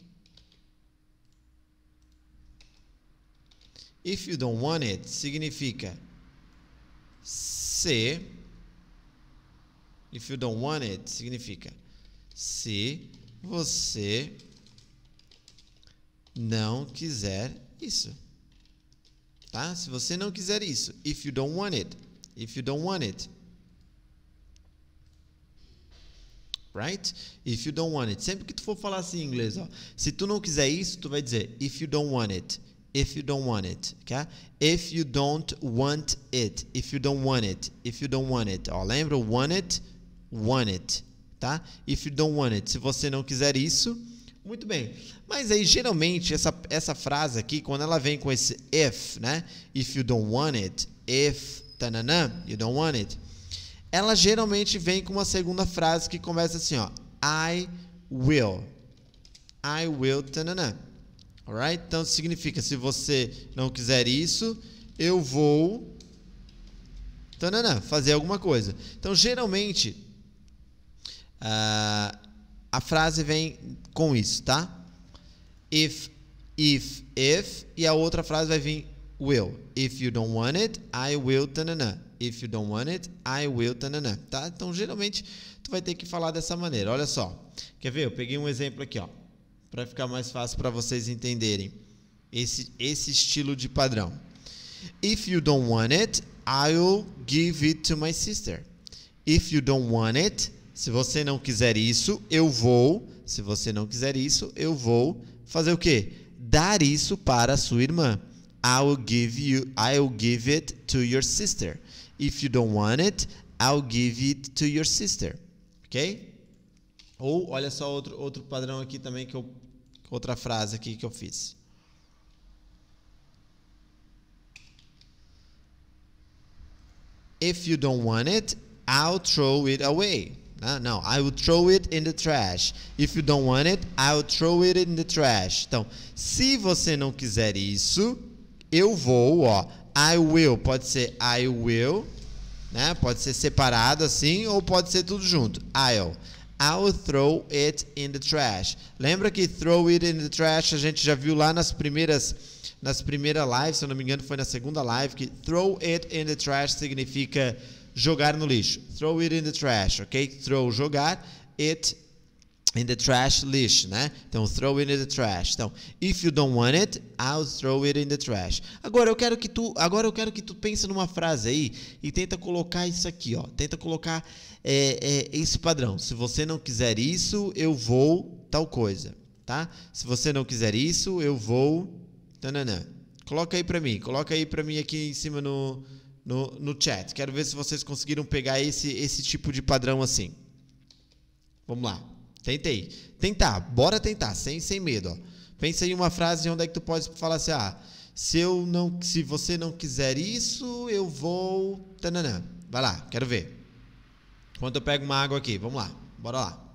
If you don't want it significa se If you don't want it significa se você não quiser isso. Tá? Se você não quiser isso. If you don't want it. If you don't want it. Right? If you don't want it. Sempre que tu for falar assim em inglês, ó, se tu não quiser isso, tu vai dizer if you don't want it. If you don't want it, okay? If you don't want it. If you don't want it. If you don't want it. Ó, lembra? Want it, want it, tá? If you don't want it. Se você não quiser isso, muito bem. Mas aí, geralmente, essa, essa frase aqui, quando ela vem com esse if, né? If you don't want it, if, tananã, you don't want it. Ela geralmente vem com uma segunda frase que começa assim, ó. I will. I will, tananã. Alright? Então, significa, se você não quiser isso, eu vou, tananã, fazer alguma coisa. Então, geralmente, uh, a frase vem com isso, tá? If, if, if. E a outra frase vai vir will. If you don't want it, I will. Tanana. If you don't want it, I will. Tanana. Tá? Então, geralmente, tu vai ter que falar dessa maneira. Olha só. Quer ver? Eu peguei um exemplo aqui, ó. Para ficar mais fácil para vocês entenderem esse, esse estilo de padrão. If you don't want it, I'll give it to my sister. If you don't want it, se você não quiser isso, eu vou. Se você não quiser isso, eu vou fazer o quê? Dar isso para a sua irmã. I'll give you I'll give it to your sister. If you don't want it, I'll give it to your sister. OK? Ou olha só outro outro padrão aqui também que eu outra frase aqui que eu fiz. If you don't want it, I'll throw it away não, I will throw it in the trash. If you don't want it, I will throw it in the trash. Então, se você não quiser isso, eu vou, ó. I will pode ser I will, né? Pode ser separado assim ou pode ser tudo junto. I'll. I'll throw it in the trash. Lembra que throw it in the trash a gente já viu lá nas primeiras nas primeiras lives, se eu não me engano, foi na segunda live que throw it in the trash significa jogar no lixo. Throw it in the trash, ok? Throw, jogar, it in the trash, lixo, né? Então, throw it in the trash. Então, if you don't want it, I'll throw it in the trash. Agora eu quero que tu, agora eu quero que tu pense numa frase aí e tenta colocar isso aqui, ó. Tenta colocar é, é, esse padrão. Se você não quiser isso, eu vou tal coisa, tá? Se você não quiser isso, eu vou. Tananã. Coloca aí pra mim, coloca aí pra mim aqui em cima no, no, no chat. Quero ver se vocês conseguiram pegar esse, esse tipo de padrão assim. Vamos lá. Tentei. Tentar. Bora tentar, sem, sem medo. Ó. Pensa em uma frase onde é que tu pode falar assim, ah, se, eu não, se você não quiser isso, eu vou... Tananã. Vai lá, quero ver. Enquanto eu pego uma água aqui, vamos lá. Bora lá.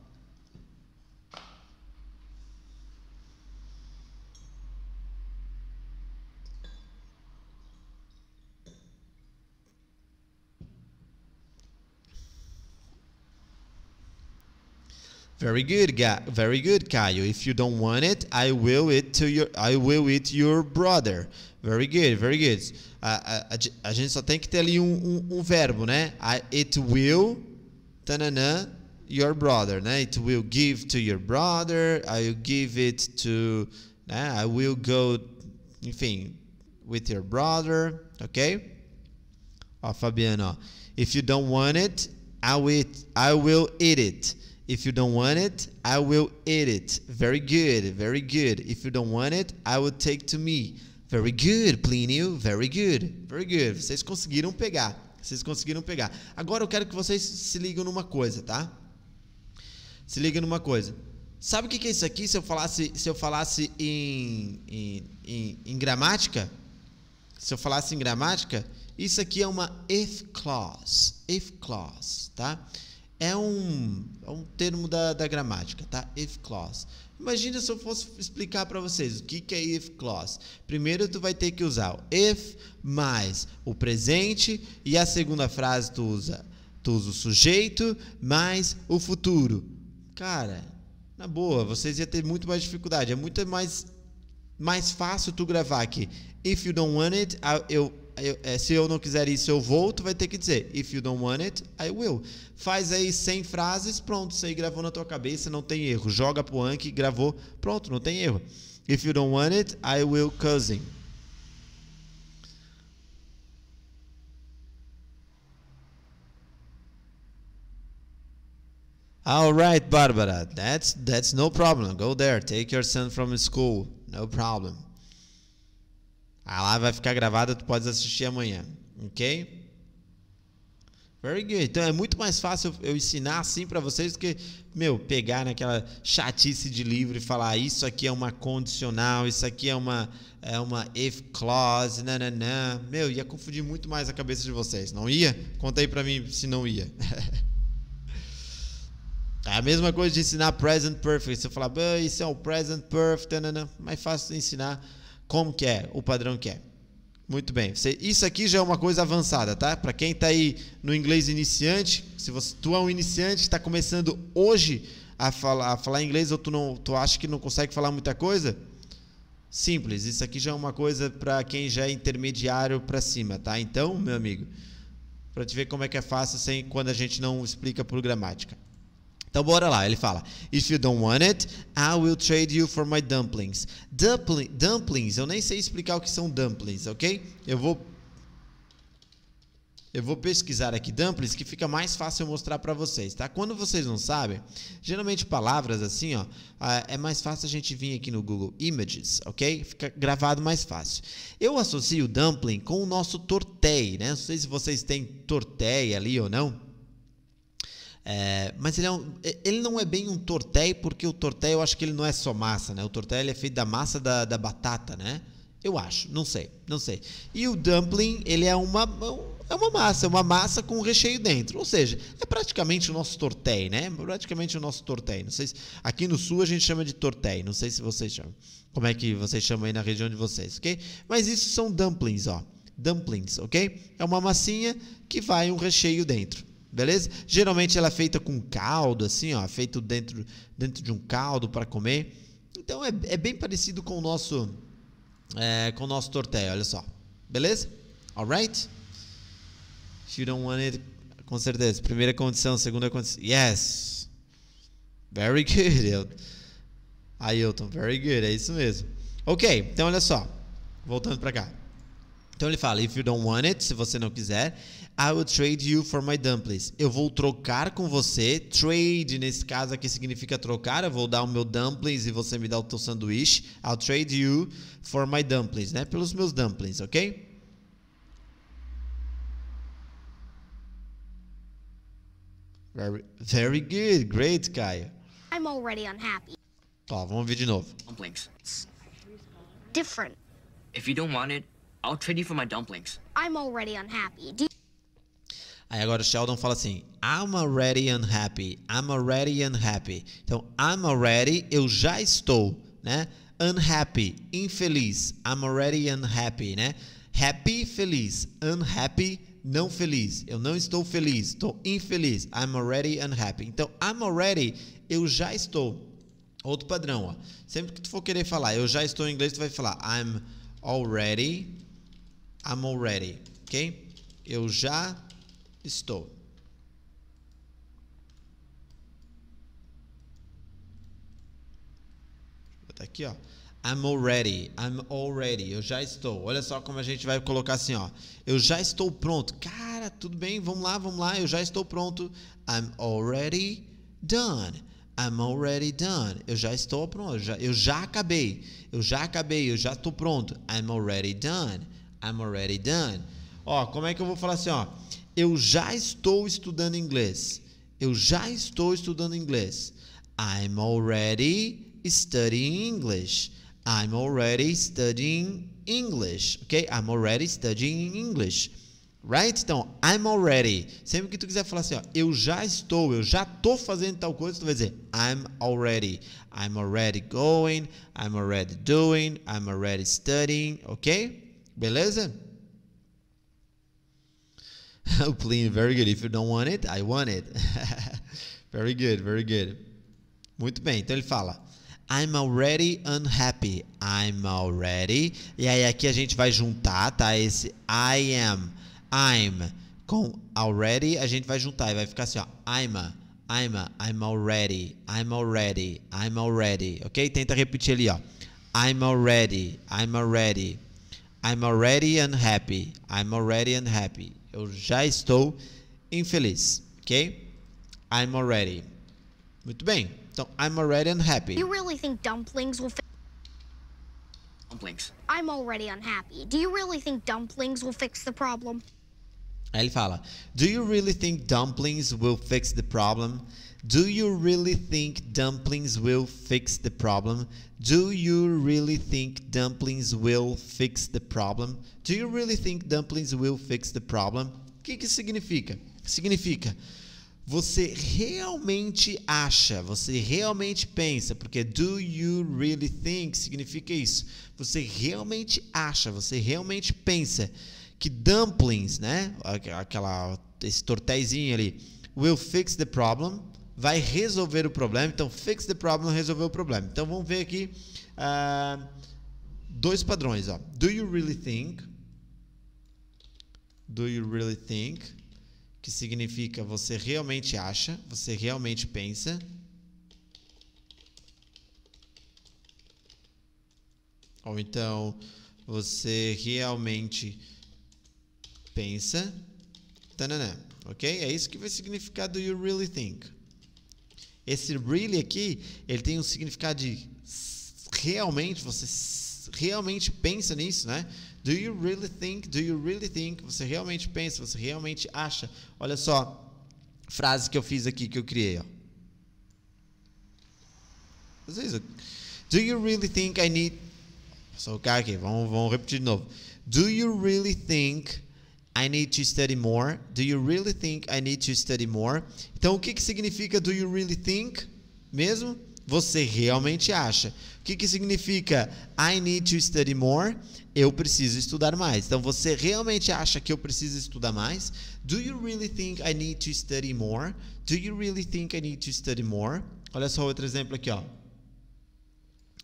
Very good, guy. Very good, Caio. If you don't want it, I will it to your. I will it your brother. Very good, very good. A, a, a gente só tem que ter ali um, um, um verbo, né? I, it will, tananã, your brother, né? It will give to your brother. I will give it to, né? I will go, enfim, with your brother, ok? Ó, Fabiano, If you don't want it, I will, I will eat it. If you don't want it, I will eat it. Very good, very good. If you don't want it, I will take to me. Very good, Plinio. Very good, very good. Vocês conseguiram pegar. Vocês conseguiram pegar. Agora eu quero que vocês se ligam numa coisa, tá? Se ligam numa coisa. Sabe o que é isso aqui? Se eu falasse, se eu falasse em, em, em, em gramática, se eu falasse em gramática, isso aqui é uma if clause, if clause, tá? é um, é um termo da, da gramática, tá? If clause. Imagina se eu fosse explicar para vocês o que, que é if clause. Primeiro, tu vai ter que usar o if mais o presente e a segunda frase tu usa, tu usa o sujeito mais o futuro. Cara, na boa, vocês iam ter muito mais dificuldade. É muito mais, mais fácil tu gravar aqui. If you don't want it, eu é, se eu não quiser isso, eu vou, tu vai ter que dizer, if you don't want it, I will. Faz aí 100 frases, pronto, isso aí gravou na tua cabeça, não tem erro. Joga pro Anki, gravou, pronto, não tem erro. If you don't want it, I will cousin. All right, Barbara, that's that's no problem. Go there, take your son from school, no problem. A ah, live vai ficar gravada, tu pode assistir amanhã, ok? Very good. Então é muito mais fácil eu ensinar assim para vocês do que, meu, pegar naquela chatice de livro e falar ah, isso aqui é uma condicional, isso aqui é uma é uma if clause, nananã. Meu, ia confundir muito mais a cabeça de vocês, não ia? Conta aí para mim se não ia. É a mesma coisa de ensinar present perfect. Você falar isso é o present perfect, nananã. mais fácil de ensinar como que é, o padrão que é. Muito bem. Você, isso aqui já é uma coisa avançada, tá? Para quem está aí no inglês iniciante, se você tu é um iniciante está começando hoje a falar, a falar inglês ou tu não, tu acha que não consegue falar muita coisa, simples. Isso aqui já é uma coisa para quem já é intermediário para cima, tá? Então, meu amigo, para te ver como é que é fácil sem quando a gente não explica por gramática. Então bora lá, ele fala: If you don't want it, I will trade you for my dumplings. Dumpling, dumplings, eu nem sei explicar o que são dumplings, ok? Eu vou eu vou pesquisar aqui dumplings que fica mais fácil eu mostrar para vocês, tá? Quando vocês não sabem, geralmente palavras assim, ó, é mais fácil a gente vir aqui no Google Images, ok? Fica gravado mais fácil. Eu associo dumpling com o nosso tortei, né? Não sei se vocês têm tortei ali ou não. É, mas ele, é um, é, ele não é bem um tortel porque o tortel eu acho que ele não é só massa, né? O tortel é feito da massa da, da batata, né? Eu acho, não sei, não sei. E o dumpling, ele é uma, é uma massa, é uma massa com recheio dentro. Ou seja, é praticamente o nosso tortel, né? Praticamente o nosso tortel, Não sei se, aqui no sul a gente chama de tortel, não sei se vocês chamam. Como é que vocês chamam aí na região de vocês, ok? Mas isso são dumplings, ó. Dumplings, ok? É uma massinha que vai um recheio dentro beleza? Geralmente ela é feita com caldo, assim, ó, feito dentro, dentro de um caldo para comer. Então é, é, bem parecido com o nosso é, com o nosso tortel, olha só, beleza? Alright? You don't want com certeza. Primeira condição, segunda condição. Yes. Very good. Ailton, very good, é isso mesmo. Ok, então olha só, voltando para cá. Então ele fala, if you don't want it, se você não quiser, I will trade you for my dumplings. Eu vou trocar com você. Trade, nesse caso aqui, significa trocar. Eu vou dar o meu dumplings e você me dá o teu sanduíche. I'll trade you for my dumplings, né? Pelos meus dumplings, ok? Very, very good. Great, Caio. I'm already unhappy. Ó, vamos ver de novo. Dumplings. different. If you don't want it, I'll trade you for my dumplings. I'm already unhappy. Do Aí agora o Sheldon fala assim: I'm already unhappy. I'm already unhappy. Então, I'm already, eu já estou, né? Unhappy, infeliz. I'm already unhappy, né? Happy, feliz. Unhappy, não feliz. Eu não estou feliz. Estou infeliz. I'm already unhappy. Então, I'm already, eu já estou. Outro padrão, ó. Sempre que tu for querer falar, eu já estou em inglês, tu vai falar I'm already, I'm already, ok? Eu já Estou. Vou tá botar aqui, ó. I'm already, I'm already, eu já estou. Olha só como a gente vai colocar assim, ó. Eu já estou pronto. Cara, tudo bem, vamos lá, vamos lá, eu já estou pronto. I'm already done. I'm already done. Eu já estou pronto. Eu já, eu já acabei. Eu já acabei. Eu já estou pronto. I'm already done. I'm already done. Ó, como é que eu vou falar assim, ó? eu já estou estudando inglês. Eu já estou estudando inglês. I'm already studying English. I'm already studying English. Ok? I'm already studying English. Right? Então, I'm already. Sempre que tu quiser falar assim, ó, eu já estou, eu já estou fazendo tal coisa, tu vai dizer I'm already. I'm already going, I'm already doing, I'm already studying, ok? Beleza? Clean, very good. If you don't want it, I want it. very good, very good. Muito bem, então ele fala. I'm already unhappy. I'm already. E aí aqui a gente vai juntar, tá? Esse I am, I'm com already a gente vai juntar e vai ficar assim, ó. I'm a, I'm a, I'm already, I'm already, I'm already. Ok? Tenta repetir ali, ó. I'm already, I'm already, I'm already unhappy, I'm already unhappy. Eu já estou infeliz, ok? I'm already. Muito bem. Então, I'm already unhappy. You really think dumplings will Dumplings. I'm already unhappy. Do you really think dumplings will fix the problem? Aí ele fala: Do you really think dumplings will fix the problem? Do you really think dumplings will fix the problem? Do you really think dumplings will fix the problem? Do you really think dumplings will fix the problem? O que, que significa? Significa você realmente acha, você realmente pensa, porque do you really think significa isso. Você realmente acha, você realmente pensa que dumplings, né? Aquela esse tortézinho ali, will fix the problem, vai resolver o problema. Então fix the problem, resolver o problema. Então vamos ver aqui uh, dois padrões, ó. Do you really think? Do you really think? Que significa você realmente acha, você realmente pensa. Ou então você realmente pensa, tananã, ok? É isso que vai significar do you really think. Esse really aqui, ele tem um significado de realmente, você realmente pensa nisso, né? Do you really think? Do you really think? Você realmente pensa, você realmente acha. Olha só, frase que eu fiz aqui, que eu criei, ó. Às vezes, do you really think I need... Passou o cara aqui, vamos, vamos repetir de novo. Do you really think I need to study more. Do you really think I need to study more? Então, o que, que significa do you really think? Mesmo? Você realmente acha. O que, que significa I need to study more? Eu preciso estudar mais. Então, você realmente acha que eu preciso estudar mais? Do you really think I need to study more? Do you really think I need to study more? Olha só outro exemplo aqui, ó.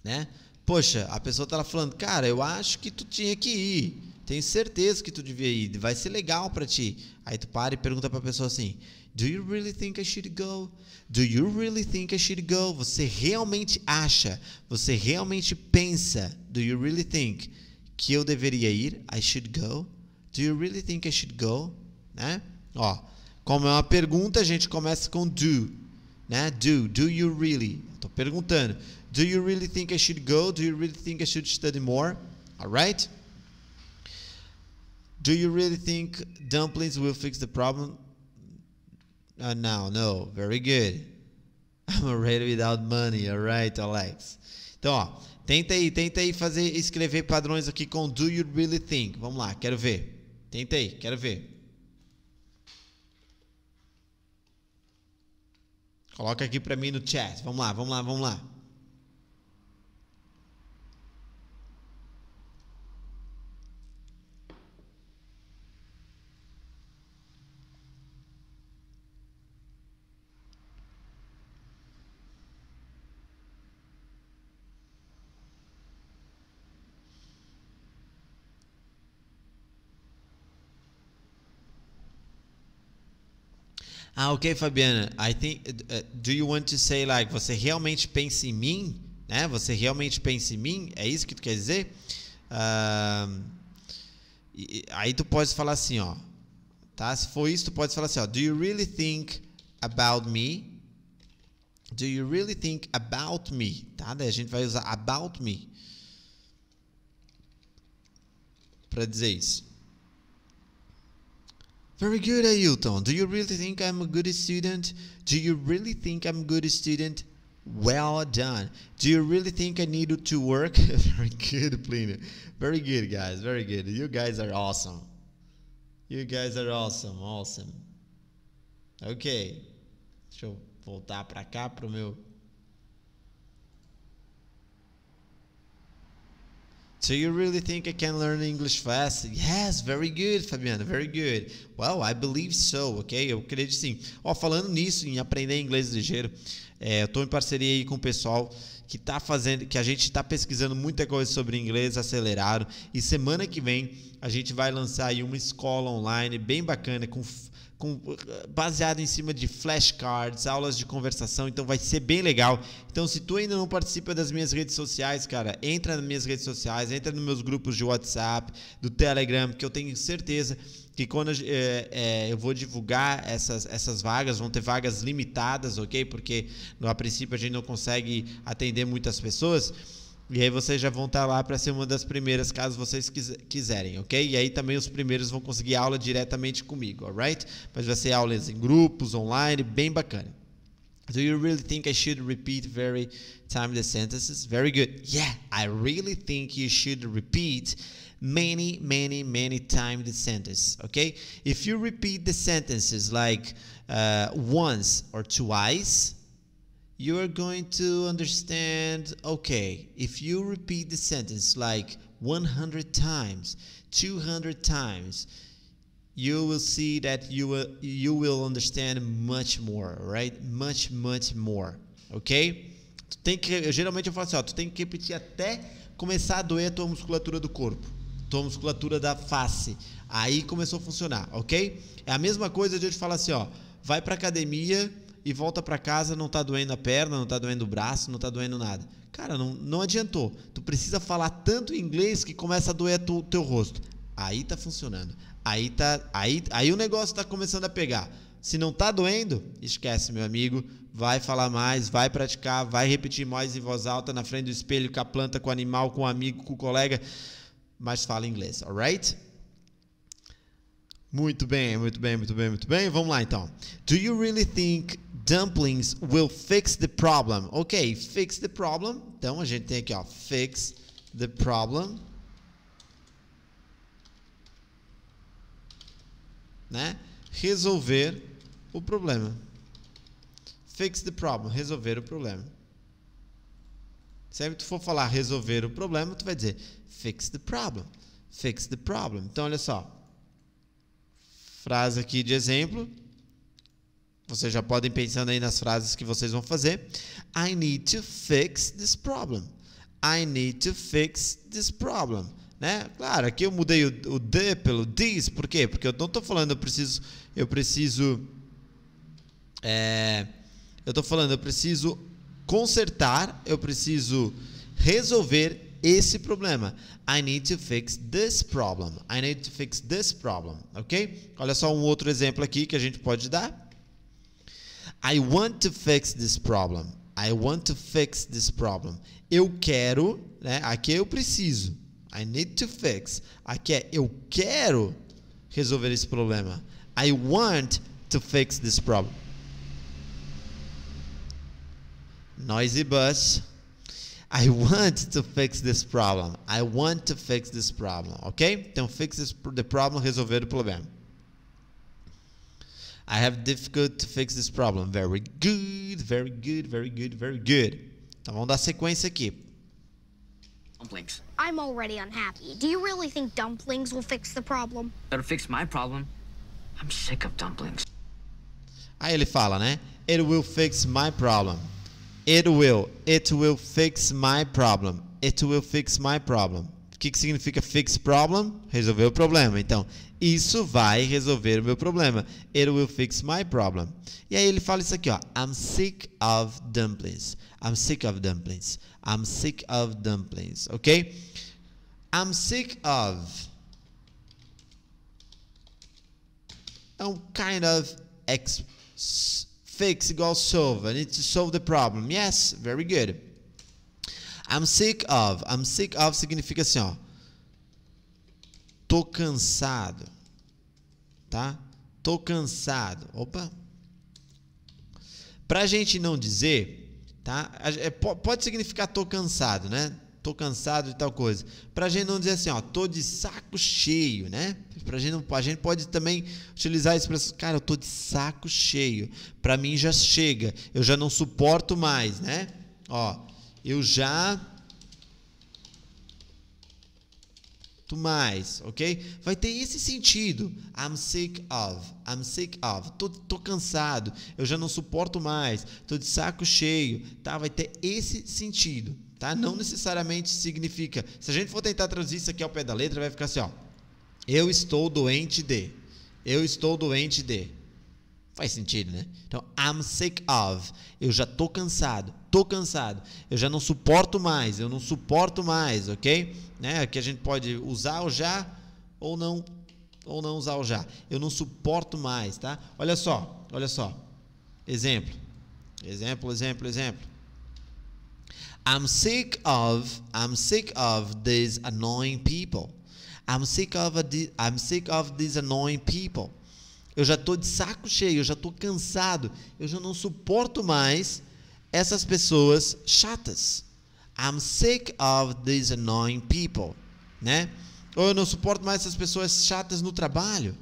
Né? Poxa, a pessoa tá falando, cara, eu acho que tu tinha que ir. Tenho certeza que tu devia ir, vai ser legal para ti. Aí tu para e pergunta para a pessoa assim: Do you really think I should go? Do you really think I should go? Você realmente acha? Você realmente pensa? Do you really think que eu deveria ir? I should go? Do you really think I should go? Né? Ó, como é uma pergunta, a gente começa com do, né? Do, do you really? Estou perguntando. Do you really think I should go? Do you really think I should study more? Alright? Do you really think dumplings will fix the problem? Uh, não, no. Very good. I'm already without money. All right, Alex. Então, ó, tenta aí, tenta aí fazer, escrever padrões aqui com do you really think. Vamos lá, quero ver. Tenta aí, quero ver. Coloca aqui para mim no chat. Vamos lá, vamos lá, vamos lá. Ah, ok, Fabiana. I think. Uh, do you want to say like você realmente pensa em mim, né? Você realmente pensa em mim? É isso que tu quer dizer? Uh, aí tu pode falar assim, ó. Tá? Se for isso, tu pode falar assim, ó. Do you really think about me? Do you really think about me? Tá? Daí a gente vai usar about me para dizer isso. Very good, Ailton. Do you really think I'm a good student? Do you really think I'm a good student? Well done. Do you really think I need to work? very good, Pliny. Very good, guys. Very good. You guys are awesome. You guys are awesome. Awesome. Ok. Deixa eu voltar para cá pro meu So you really think I can learn English fast? Yes, very good, Fabiana, very good. Well, I believe so, ok? Eu acredito sim. Ó, oh, falando nisso, em aprender inglês ligeiro, é, eu estou em parceria aí com o pessoal que tá fazendo, que a gente está pesquisando muita coisa sobre inglês acelerado. E semana que vem a gente vai lançar aí uma escola online bem bacana com com, baseado em cima de flashcards, aulas de conversação, então vai ser bem legal. Então, se tu ainda não participa das minhas redes sociais, cara, entra nas minhas redes sociais, entra nos meus grupos de WhatsApp, do Telegram, que eu tenho certeza que quando é, é, eu vou divulgar essas, essas vagas, vão ter vagas limitadas, ok? Porque no, a princípio a gente não consegue atender muitas pessoas. E aí vocês já vão estar lá para ser uma das primeiras, caso vocês quiserem, ok? E aí também os primeiros vão conseguir aula diretamente comigo, alright? Mas vai ser aulas em grupos, online, bem bacana. Do you really think I should repeat very the sentences? Very good. Yeah, I really think you should repeat many, many, many times the sentences, Okay? If you repeat the sentences like uh, once or twice, you are going to understand okay, if you repeat the sentence like 100 times, 200 times, you will see that you will, you will understand much more, right? Much, much more, ok? Tu tem que, eu, geralmente eu falo assim, ó, tu tem que repetir até começar a doer a tua musculatura do corpo, tua musculatura da face. Aí começou a funcionar, ok? É a mesma coisa de eu te falar assim, ó, vai pra academia e volta para casa, não tá doendo a perna, não tá doendo o braço, não tá doendo nada. Cara, não, não adiantou. Tu precisa falar tanto inglês que começa a doer tu, teu rosto. Aí tá funcionando. Aí tá, aí, aí o negócio tá começando a pegar. Se não tá doendo, esquece, meu amigo. Vai falar mais, vai praticar, vai repetir mais em voz alta na frente do espelho, com a planta, com o animal, com o amigo, com o colega. Mas fala inglês, alright? Muito bem, muito bem, muito bem, muito bem. Vamos lá então. Do you really think Dumplings will fix the problem. Ok, fix the problem. Então a gente tem aqui, ó, fix the problem. Né? Resolver o problema. Fix the problem, resolver o problema. Sempre é que tu for falar resolver o problema, tu vai dizer fix the problem, fix the problem. Então olha só, frase aqui de exemplo. Vocês já podem pensando aí nas frases que vocês vão fazer. I need to fix this problem. I need to fix this problem. Né? Claro, aqui eu mudei o, o the pelo this, por quê? Porque eu não estou falando eu preciso, eu preciso, é, eu estou falando eu preciso consertar, eu preciso resolver esse problema. I need to fix this problem. I need to fix this problem, ok? Olha só um outro exemplo aqui que a gente pode dar. I want to fix this problem. I want to fix this problem. Eu quero, né? Aqui eu preciso. I need to fix. Aqui é eu quero resolver esse problema. I want to fix this problem. Noisy bus. I want to fix this problem. I want to fix this problem. Ok? Então, fix this, the problem, resolver o problema. I have difficult to fix this problem. Very good, very good, very good, very good. Então vamos dar sequência aqui. Dumplings. I'm already unhappy. Do you really think dumplings will fix the problem? That'll fix my problem. I'm sick of dumplings. Aí ele fala, né? It will fix my problem. It will. It will fix my problem. It will fix my problem. que, que significa fix problem? Resolver o problema. Então, isso vai resolver o meu problema. It will fix my problem. E aí ele fala isso aqui, ó. I'm sick of dumplings. I'm sick of dumplings. I'm sick of dumplings. Ok? I'm sick of. É um kind of fix igual solve. I need to solve the problem. Yes, very good. I'm sick of. I'm sick of significa assim, ó. Tô cansado. Tá? Tô cansado. Opa. Pra gente não dizer, tá? É, pode significar tô cansado, né? Tô cansado de tal coisa. Pra gente não dizer assim, ó, tô de saco cheio, né? Pra gente não, a gente pode também utilizar a expressão, cara, eu tô de saco cheio. Pra mim já chega, eu já não suporto mais, né? Ó, eu já tu mais, ok? Vai ter esse sentido. I'm sick of, I'm sick of. Tô, tô cansado, eu já não suporto mais, tô de saco cheio, tá? Vai ter esse sentido, tá? Não necessariamente significa. Se a gente for tentar traduzir isso aqui ao pé da letra, vai ficar assim, ó. Eu estou doente de. Eu estou doente de. Faz sentido, né? Então, I'm sick of. Eu já tô cansado, tô cansado. Eu já não suporto mais, eu não suporto mais, ok? Né? Aqui a gente pode usar o já ou não, ou não usar o já. Eu não suporto mais, tá? Olha só, olha só. Exemplo. Exemplo, exemplo, exemplo. I'm sick of, I'm sick of these annoying people. I'm sick of, I'm sick of these annoying people. Eu já estou de saco cheio, eu já estou cansado, eu já não suporto mais essas pessoas chatas. I'm sick of these annoying people, né? Ou eu não suporto mais essas pessoas chatas no trabalho.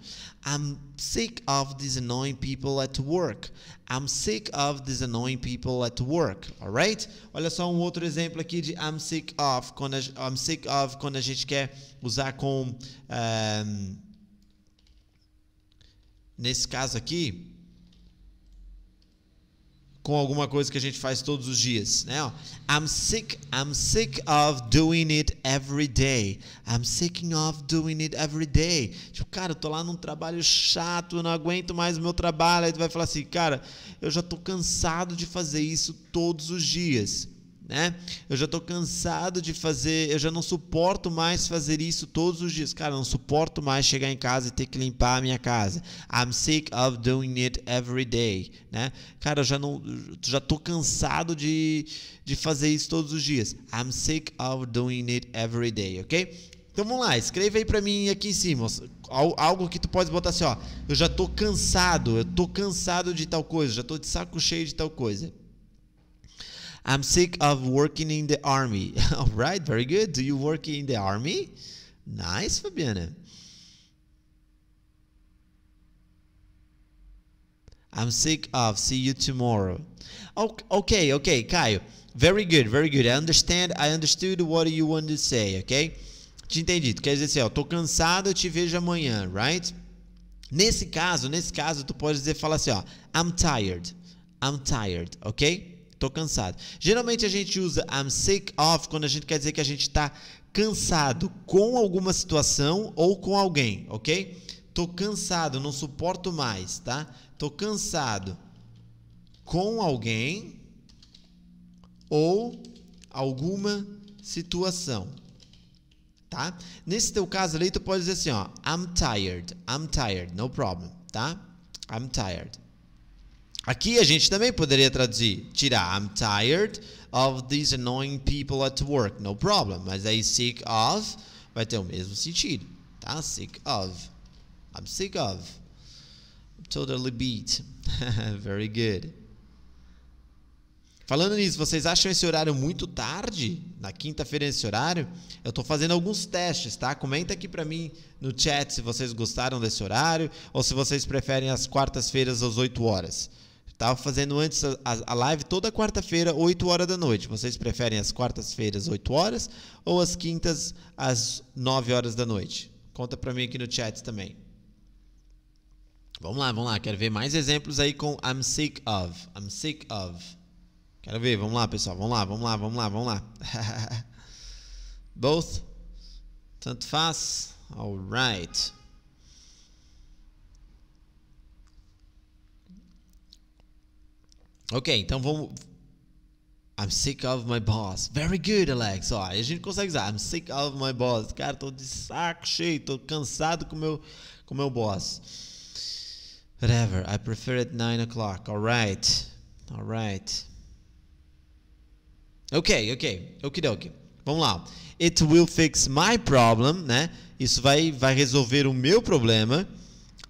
I'm sick of these annoying people at work. I'm sick of these annoying people at work. Alright? Olha só um outro exemplo aqui de I'm sick of. Quando a, I'm sick of quando a gente quer usar com um, eh, nesse caso aqui, com alguma coisa que a gente faz todos os dias, né? I'm sick, I'm sick of doing it every day. I'm sick of doing it every day. Tipo, cara, eu tô lá num trabalho chato, eu não aguento mais o meu trabalho. Aí tu vai falar assim, cara, eu já tô cansado de fazer isso todos os dias né? Eu já estou cansado de fazer, eu já não suporto mais fazer isso todos os dias. Cara, não suporto mais chegar em casa e ter que limpar a minha casa. I'm sick of doing it every day, né? Cara, eu já não, já estou cansado de, de fazer isso todos os dias. I'm sick of doing it every day, ok? Então vamos lá, escreva aí para mim aqui em cima algo que tu pode botar assim, ó. Eu já estou cansado, eu estou cansado de tal coisa, já estou de saco cheio de tal coisa. I'm sick of working in the army. All right, very good. Do you work in the army? Nice, Fabiana. I'm sick of. See you tomorrow. Okay, okay, Caio. Very good, very good. I understand. I understood what you wanted to say, ok? Te entendi. Tu quer dizer assim, ó, tô cansado, te vejo amanhã, right? Nesse caso, nesse caso, tu pode dizer, fala assim, ó, I'm tired. I'm tired, ok? tô cansado. Geralmente a gente usa I'm sick of quando a gente quer dizer que a gente está cansado com alguma situação ou com alguém, ok? Tô cansado, não suporto mais, tá? Tô cansado com alguém ou alguma situação, tá? Nesse teu caso ali, tu pode dizer assim, ó, I'm tired, I'm tired, no problem, tá? I'm tired. Aqui a gente também poderia traduzir, tirar I'm tired of these annoying people at work, no problem. Mas aí sick of vai ter o mesmo sentido, tá? Sick of. I'm sick of. I'm totally beat. Very good. Falando nisso, vocês acham esse horário muito tarde? Na quinta-feira esse horário? Eu estou fazendo alguns testes, tá? Comenta aqui para mim no chat se vocês gostaram desse horário ou se vocês preferem as quartas-feiras às 8 horas. Tava fazendo antes a, a live toda quarta-feira, 8 horas da noite. Vocês preferem as quartas-feiras, 8 horas, ou as quintas, às 9 horas da noite? Conta para mim aqui no chat também. Vamos lá, vamos lá. Quero ver mais exemplos aí com I'm sick of. I'm sick of. Quero ver, vamos lá, pessoal. Vamos lá, vamos lá, vamos lá, vamos lá. Both. Tanto faz. Alright. Ok, então vamos. I'm sick of my boss. Very good, Alex. Ó, a gente consegue usar. I'm sick of my boss. Cara, tô de saco cheio, tô cansado com meu, com meu boss. Whatever, I prefer at 9 o'clock. Alright, alright. Ok, ok, okidoki. Vamos lá. It will fix my problem, né? Isso vai, vai resolver o meu problema.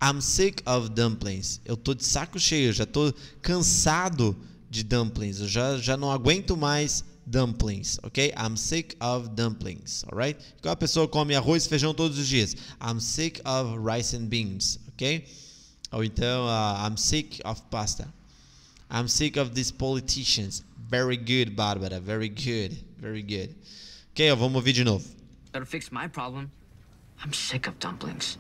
I'm sick of dumplings. Eu tô de saco cheio, já tô cansado de dumplings. Eu já, já não aguento mais dumplings, ok? I'm sick of dumplings, alright? Qual a pessoa come arroz e feijão todos os dias. I'm sick of rice and beans, ok? Ou então, uh, I'm sick of pasta. I'm sick of these politicians. Very good, Bárbara. Very good. Very good. Ok, vamos ouvir de novo. That'll fix my problem. I'm sick of dumplings.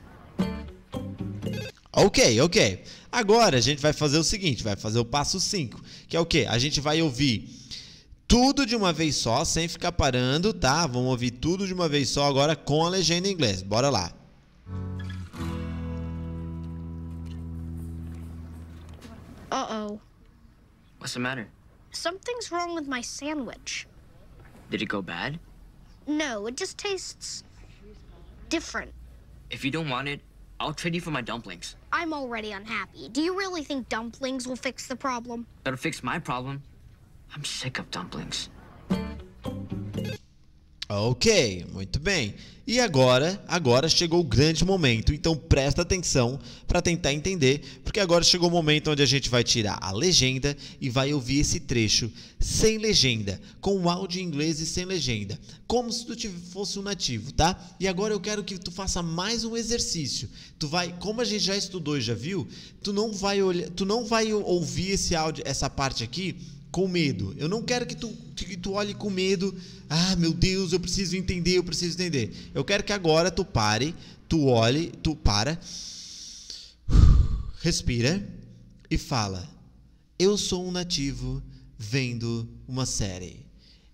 Ok, ok. Agora a gente vai fazer o seguinte, vai fazer o passo 5, que é o que A gente vai ouvir tudo de uma vez só, sem ficar parando, tá? Vamos ouvir tudo de uma vez só agora com a legenda em inglês. Bora lá. Uh-oh. What's the matter? Something's wrong with my sandwich. Did it go bad? No, it just tastes different. If you don't want it, I'll trade you for my dumplings. I'm already unhappy. Do you really think dumplings will fix the problem? That'll fix my problem. I'm sick of dumplings. Ok, muito bem. E agora, agora chegou o grande momento. Então presta atenção para tentar entender, porque agora chegou o momento onde a gente vai tirar a legenda e vai ouvir esse trecho sem legenda, com o áudio em inglês e sem legenda, como se tu fosse um nativo, tá? E agora eu quero que tu faça mais um exercício. Tu vai, como a gente já estudou e já viu, tu não vai olhar, tu não vai ouvir esse áudio, essa parte aqui com medo. Eu não quero que tu, que tu olhe com medo. Ah, meu Deus, eu preciso entender, eu preciso entender. Eu quero que agora tu pare, tu olhe, tu para, respira e fala: Eu sou um nativo vendo uma série.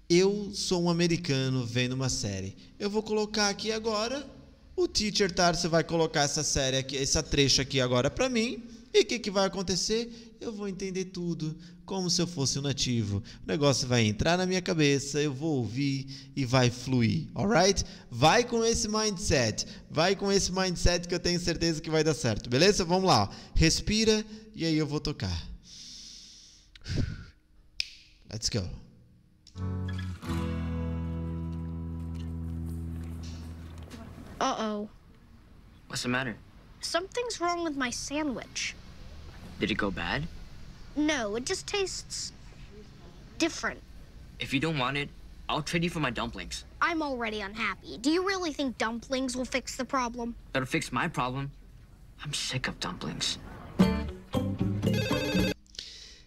Eu sou um americano vendo uma série. Eu vou colocar aqui agora. O teacher Tarso vai colocar essa série aqui, essa trecho aqui agora para mim. E o que, que vai acontecer? eu vou entender tudo como se eu fosse um nativo. O negócio vai entrar na minha cabeça, eu vou ouvir e vai fluir, alright? Vai com esse mindset, vai com esse mindset que eu tenho certeza que vai dar certo, beleza? Vamos lá, respira e aí eu vou tocar. Let's go. Uh oh. What's the matter? Something's wrong with my sandwich. Did it go bad? No, it just tastes different. If you don't want it, I'll trade you for my dumplings. I'm already unhappy. Do you really think dumplings will fix the problem? That'll fix my problem. I'm sick of dumplings.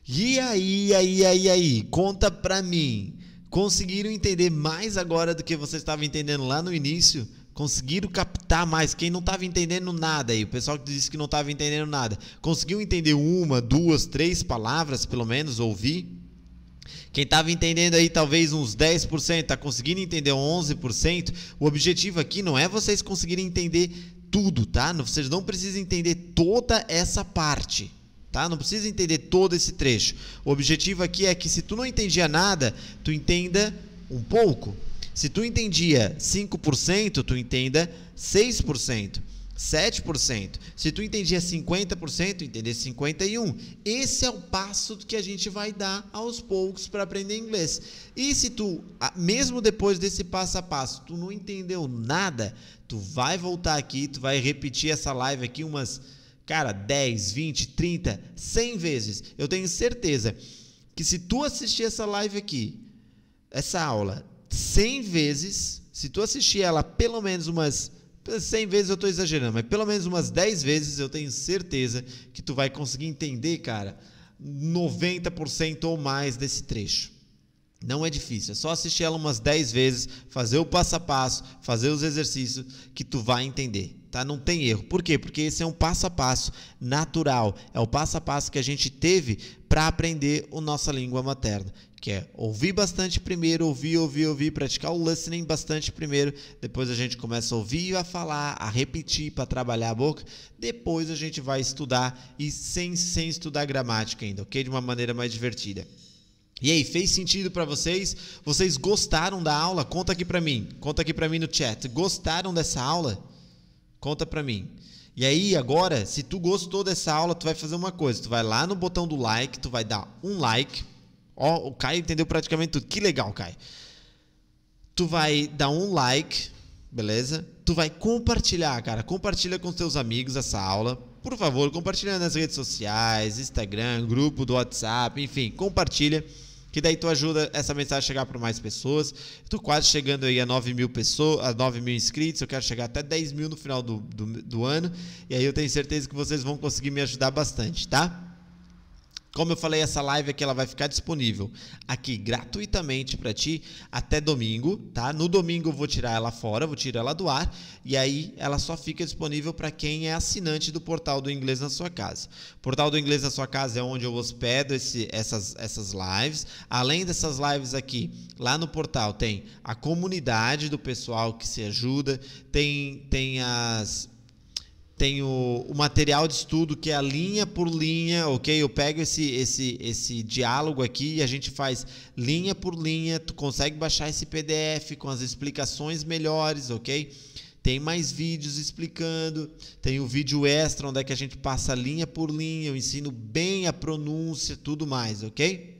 E aí, aí, aí, aí, conta pra mim. Conseguiram entender mais agora do que você estava entendendo lá no início? Conseguiram captar mais. Quem não estava entendendo nada aí, o pessoal que disse que não estava entendendo nada, conseguiu entender uma, duas, três palavras, pelo menos, ouvir? Quem estava entendendo aí talvez uns 10%, está conseguindo entender 11%. O objetivo aqui não é vocês conseguirem entender tudo, tá? Vocês não precisam entender toda essa parte, tá? Não precisa entender todo esse trecho. O objetivo aqui é que se tu não entendia nada, tu entenda um pouco, se tu entendia 5%, tu entenda 6%. 7%. Se tu entendia 50%, entender 51. Esse é o passo que a gente vai dar aos poucos para aprender inglês. E se tu, mesmo depois desse passo a passo, tu não entendeu nada, tu vai voltar aqui, tu vai repetir essa live aqui umas, cara, 10, 20, 30, 100 vezes. Eu tenho certeza que se tu assistir essa live aqui, essa aula 100 vezes, se tu assistir ela pelo menos umas 100 vezes eu estou exagerando, mas pelo menos umas 10 vezes eu tenho certeza que tu vai conseguir entender, cara, 90% ou mais desse trecho. Não é difícil, é só assistir ela umas 10 vezes, fazer o passo a passo, fazer os exercícios que tu vai entender tá? Não tem erro. Por quê? Porque esse é um passo a passo natural, é o passo a passo que a gente teve para aprender a nossa língua materna, que é ouvir bastante primeiro, ouvir, ouvir, ouvir, praticar o listening bastante primeiro, depois a gente começa a ouvir, a falar, a repetir para trabalhar a boca, depois a gente vai estudar e sem, sem estudar gramática ainda, ok? De uma maneira mais divertida. E aí, fez sentido para vocês? Vocês gostaram da aula? Conta aqui para mim. Conta aqui para mim no chat. Gostaram dessa aula? Conta para mim. E aí, agora, se tu gostou dessa aula, tu vai fazer uma coisa. Tu vai lá no botão do like, tu vai dar um like. Ó, o Caio entendeu praticamente tudo. Que legal, Caio. Tu vai dar um like, beleza? Tu vai compartilhar, cara. Compartilha com seus amigos essa aula por favor, compartilha nas redes sociais, Instagram, grupo do WhatsApp, enfim, compartilha que daí tu ajuda essa mensagem a chegar para mais pessoas. Tu quase chegando aí a 9 mil pessoas, a 9 mil inscritos, eu quero chegar até 10 mil no final do, do, do ano, e aí eu tenho certeza que vocês vão conseguir me ajudar bastante, tá? Como eu falei, essa live aqui ela vai ficar disponível aqui gratuitamente para ti até domingo, tá? No domingo eu vou tirar ela fora, vou tirar ela do ar e aí ela só fica disponível para quem é assinante do Portal do Inglês na sua casa. O Portal do Inglês na sua casa é onde eu hospedo esse, essas, essas lives. Além dessas lives aqui, lá no portal tem a comunidade do pessoal que se ajuda, tem tem as tem o, o, material de estudo que é linha por linha, ok? Eu pego esse, esse, esse diálogo aqui e a gente faz linha por linha, tu consegue baixar esse PDF com as explicações melhores, ok? Tem mais vídeos explicando, tem o vídeo extra onde é que a gente passa linha por linha, eu ensino bem a pronúncia, tudo mais, ok?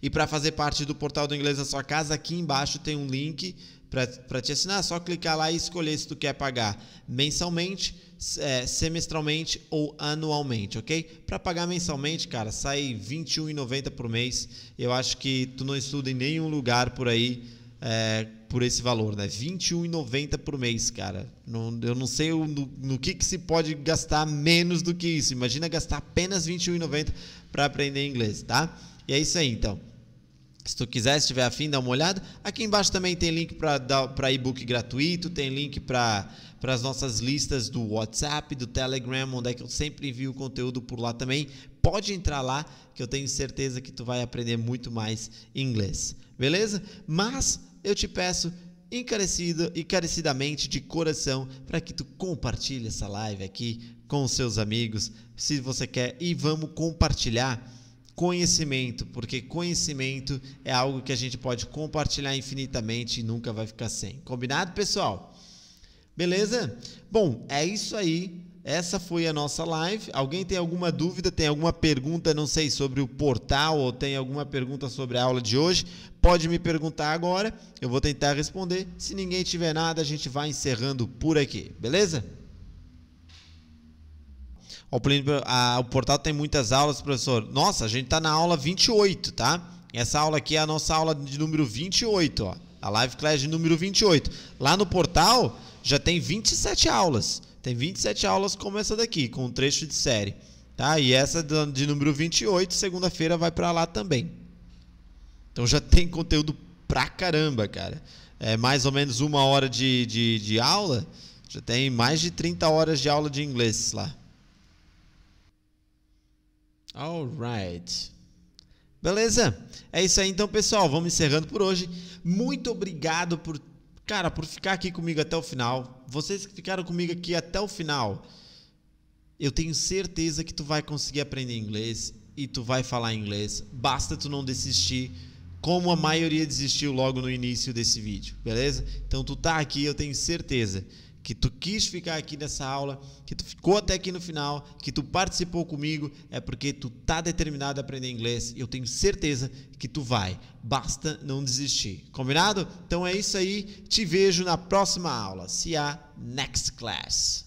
E para fazer parte do portal do inglês na sua casa, aqui embaixo tem um link para te assinar, é só clicar lá e escolher se tu quer pagar mensalmente, é, semestralmente ou anualmente, ok? Para pagar mensalmente, cara, sai 21,90 por mês. Eu acho que tu não estuda em nenhum lugar por aí é, por esse valor, né? 21,90 por mês, cara. Não, eu não sei no, no, que, que se pode gastar menos do que isso. Imagina gastar apenas 21,90 para aprender inglês, tá? E é isso aí, então. Se tu quiser, se tiver afim, dá uma olhada. Aqui embaixo também tem link para e-book gratuito, tem link para as nossas listas do WhatsApp, do Telegram, onde é que eu sempre envio conteúdo por lá também. Pode entrar lá, que eu tenho certeza que tu vai aprender muito mais inglês. Beleza? Mas eu te peço encarecido, encarecidamente de coração para que tu compartilhe essa live aqui com os seus amigos, se você quer, e vamos compartilhar conhecimento, porque conhecimento é algo que a gente pode compartilhar infinitamente e nunca vai ficar sem. Combinado, pessoal? Beleza? Bom, é isso aí. Essa foi a nossa live. Alguém tem alguma dúvida, tem alguma pergunta, não sei, sobre o portal ou tem alguma pergunta sobre a aula de hoje? Pode me perguntar agora, eu vou tentar responder. Se ninguém tiver nada, a gente vai encerrando por aqui, beleza? O portal tem muitas aulas, professor. Nossa, a gente está na aula 28, tá? Essa aula aqui é a nossa aula de número 28, ó. A Live Class de número 28. Lá no portal já tem 27 aulas. Tem 27 aulas como essa daqui, com um trecho de série. Tá? E essa de número 28, segunda-feira vai para lá também. Então já tem conteúdo pra caramba, cara. É mais ou menos uma hora de, de, de aula, já tem mais de 30 horas de aula de inglês lá. Alright. Beleza? É isso aí então, pessoal. Vamos encerrando por hoje. Muito obrigado por, cara, por ficar aqui comigo até o final. Vocês que ficaram comigo aqui até o final, eu tenho certeza que tu vai conseguir aprender inglês e tu vai falar inglês. Basta tu não desistir, como a maioria desistiu logo no início desse vídeo, beleza? Então tu tá aqui, eu tenho certeza que tu quis ficar aqui nessa aula, que tu ficou até aqui no final, que tu participou comigo, é porque tu tá determinado a aprender inglês. Eu tenho certeza que tu vai. Basta não desistir. Combinado? Então é isso aí. Te vejo na próxima aula. See ya next class.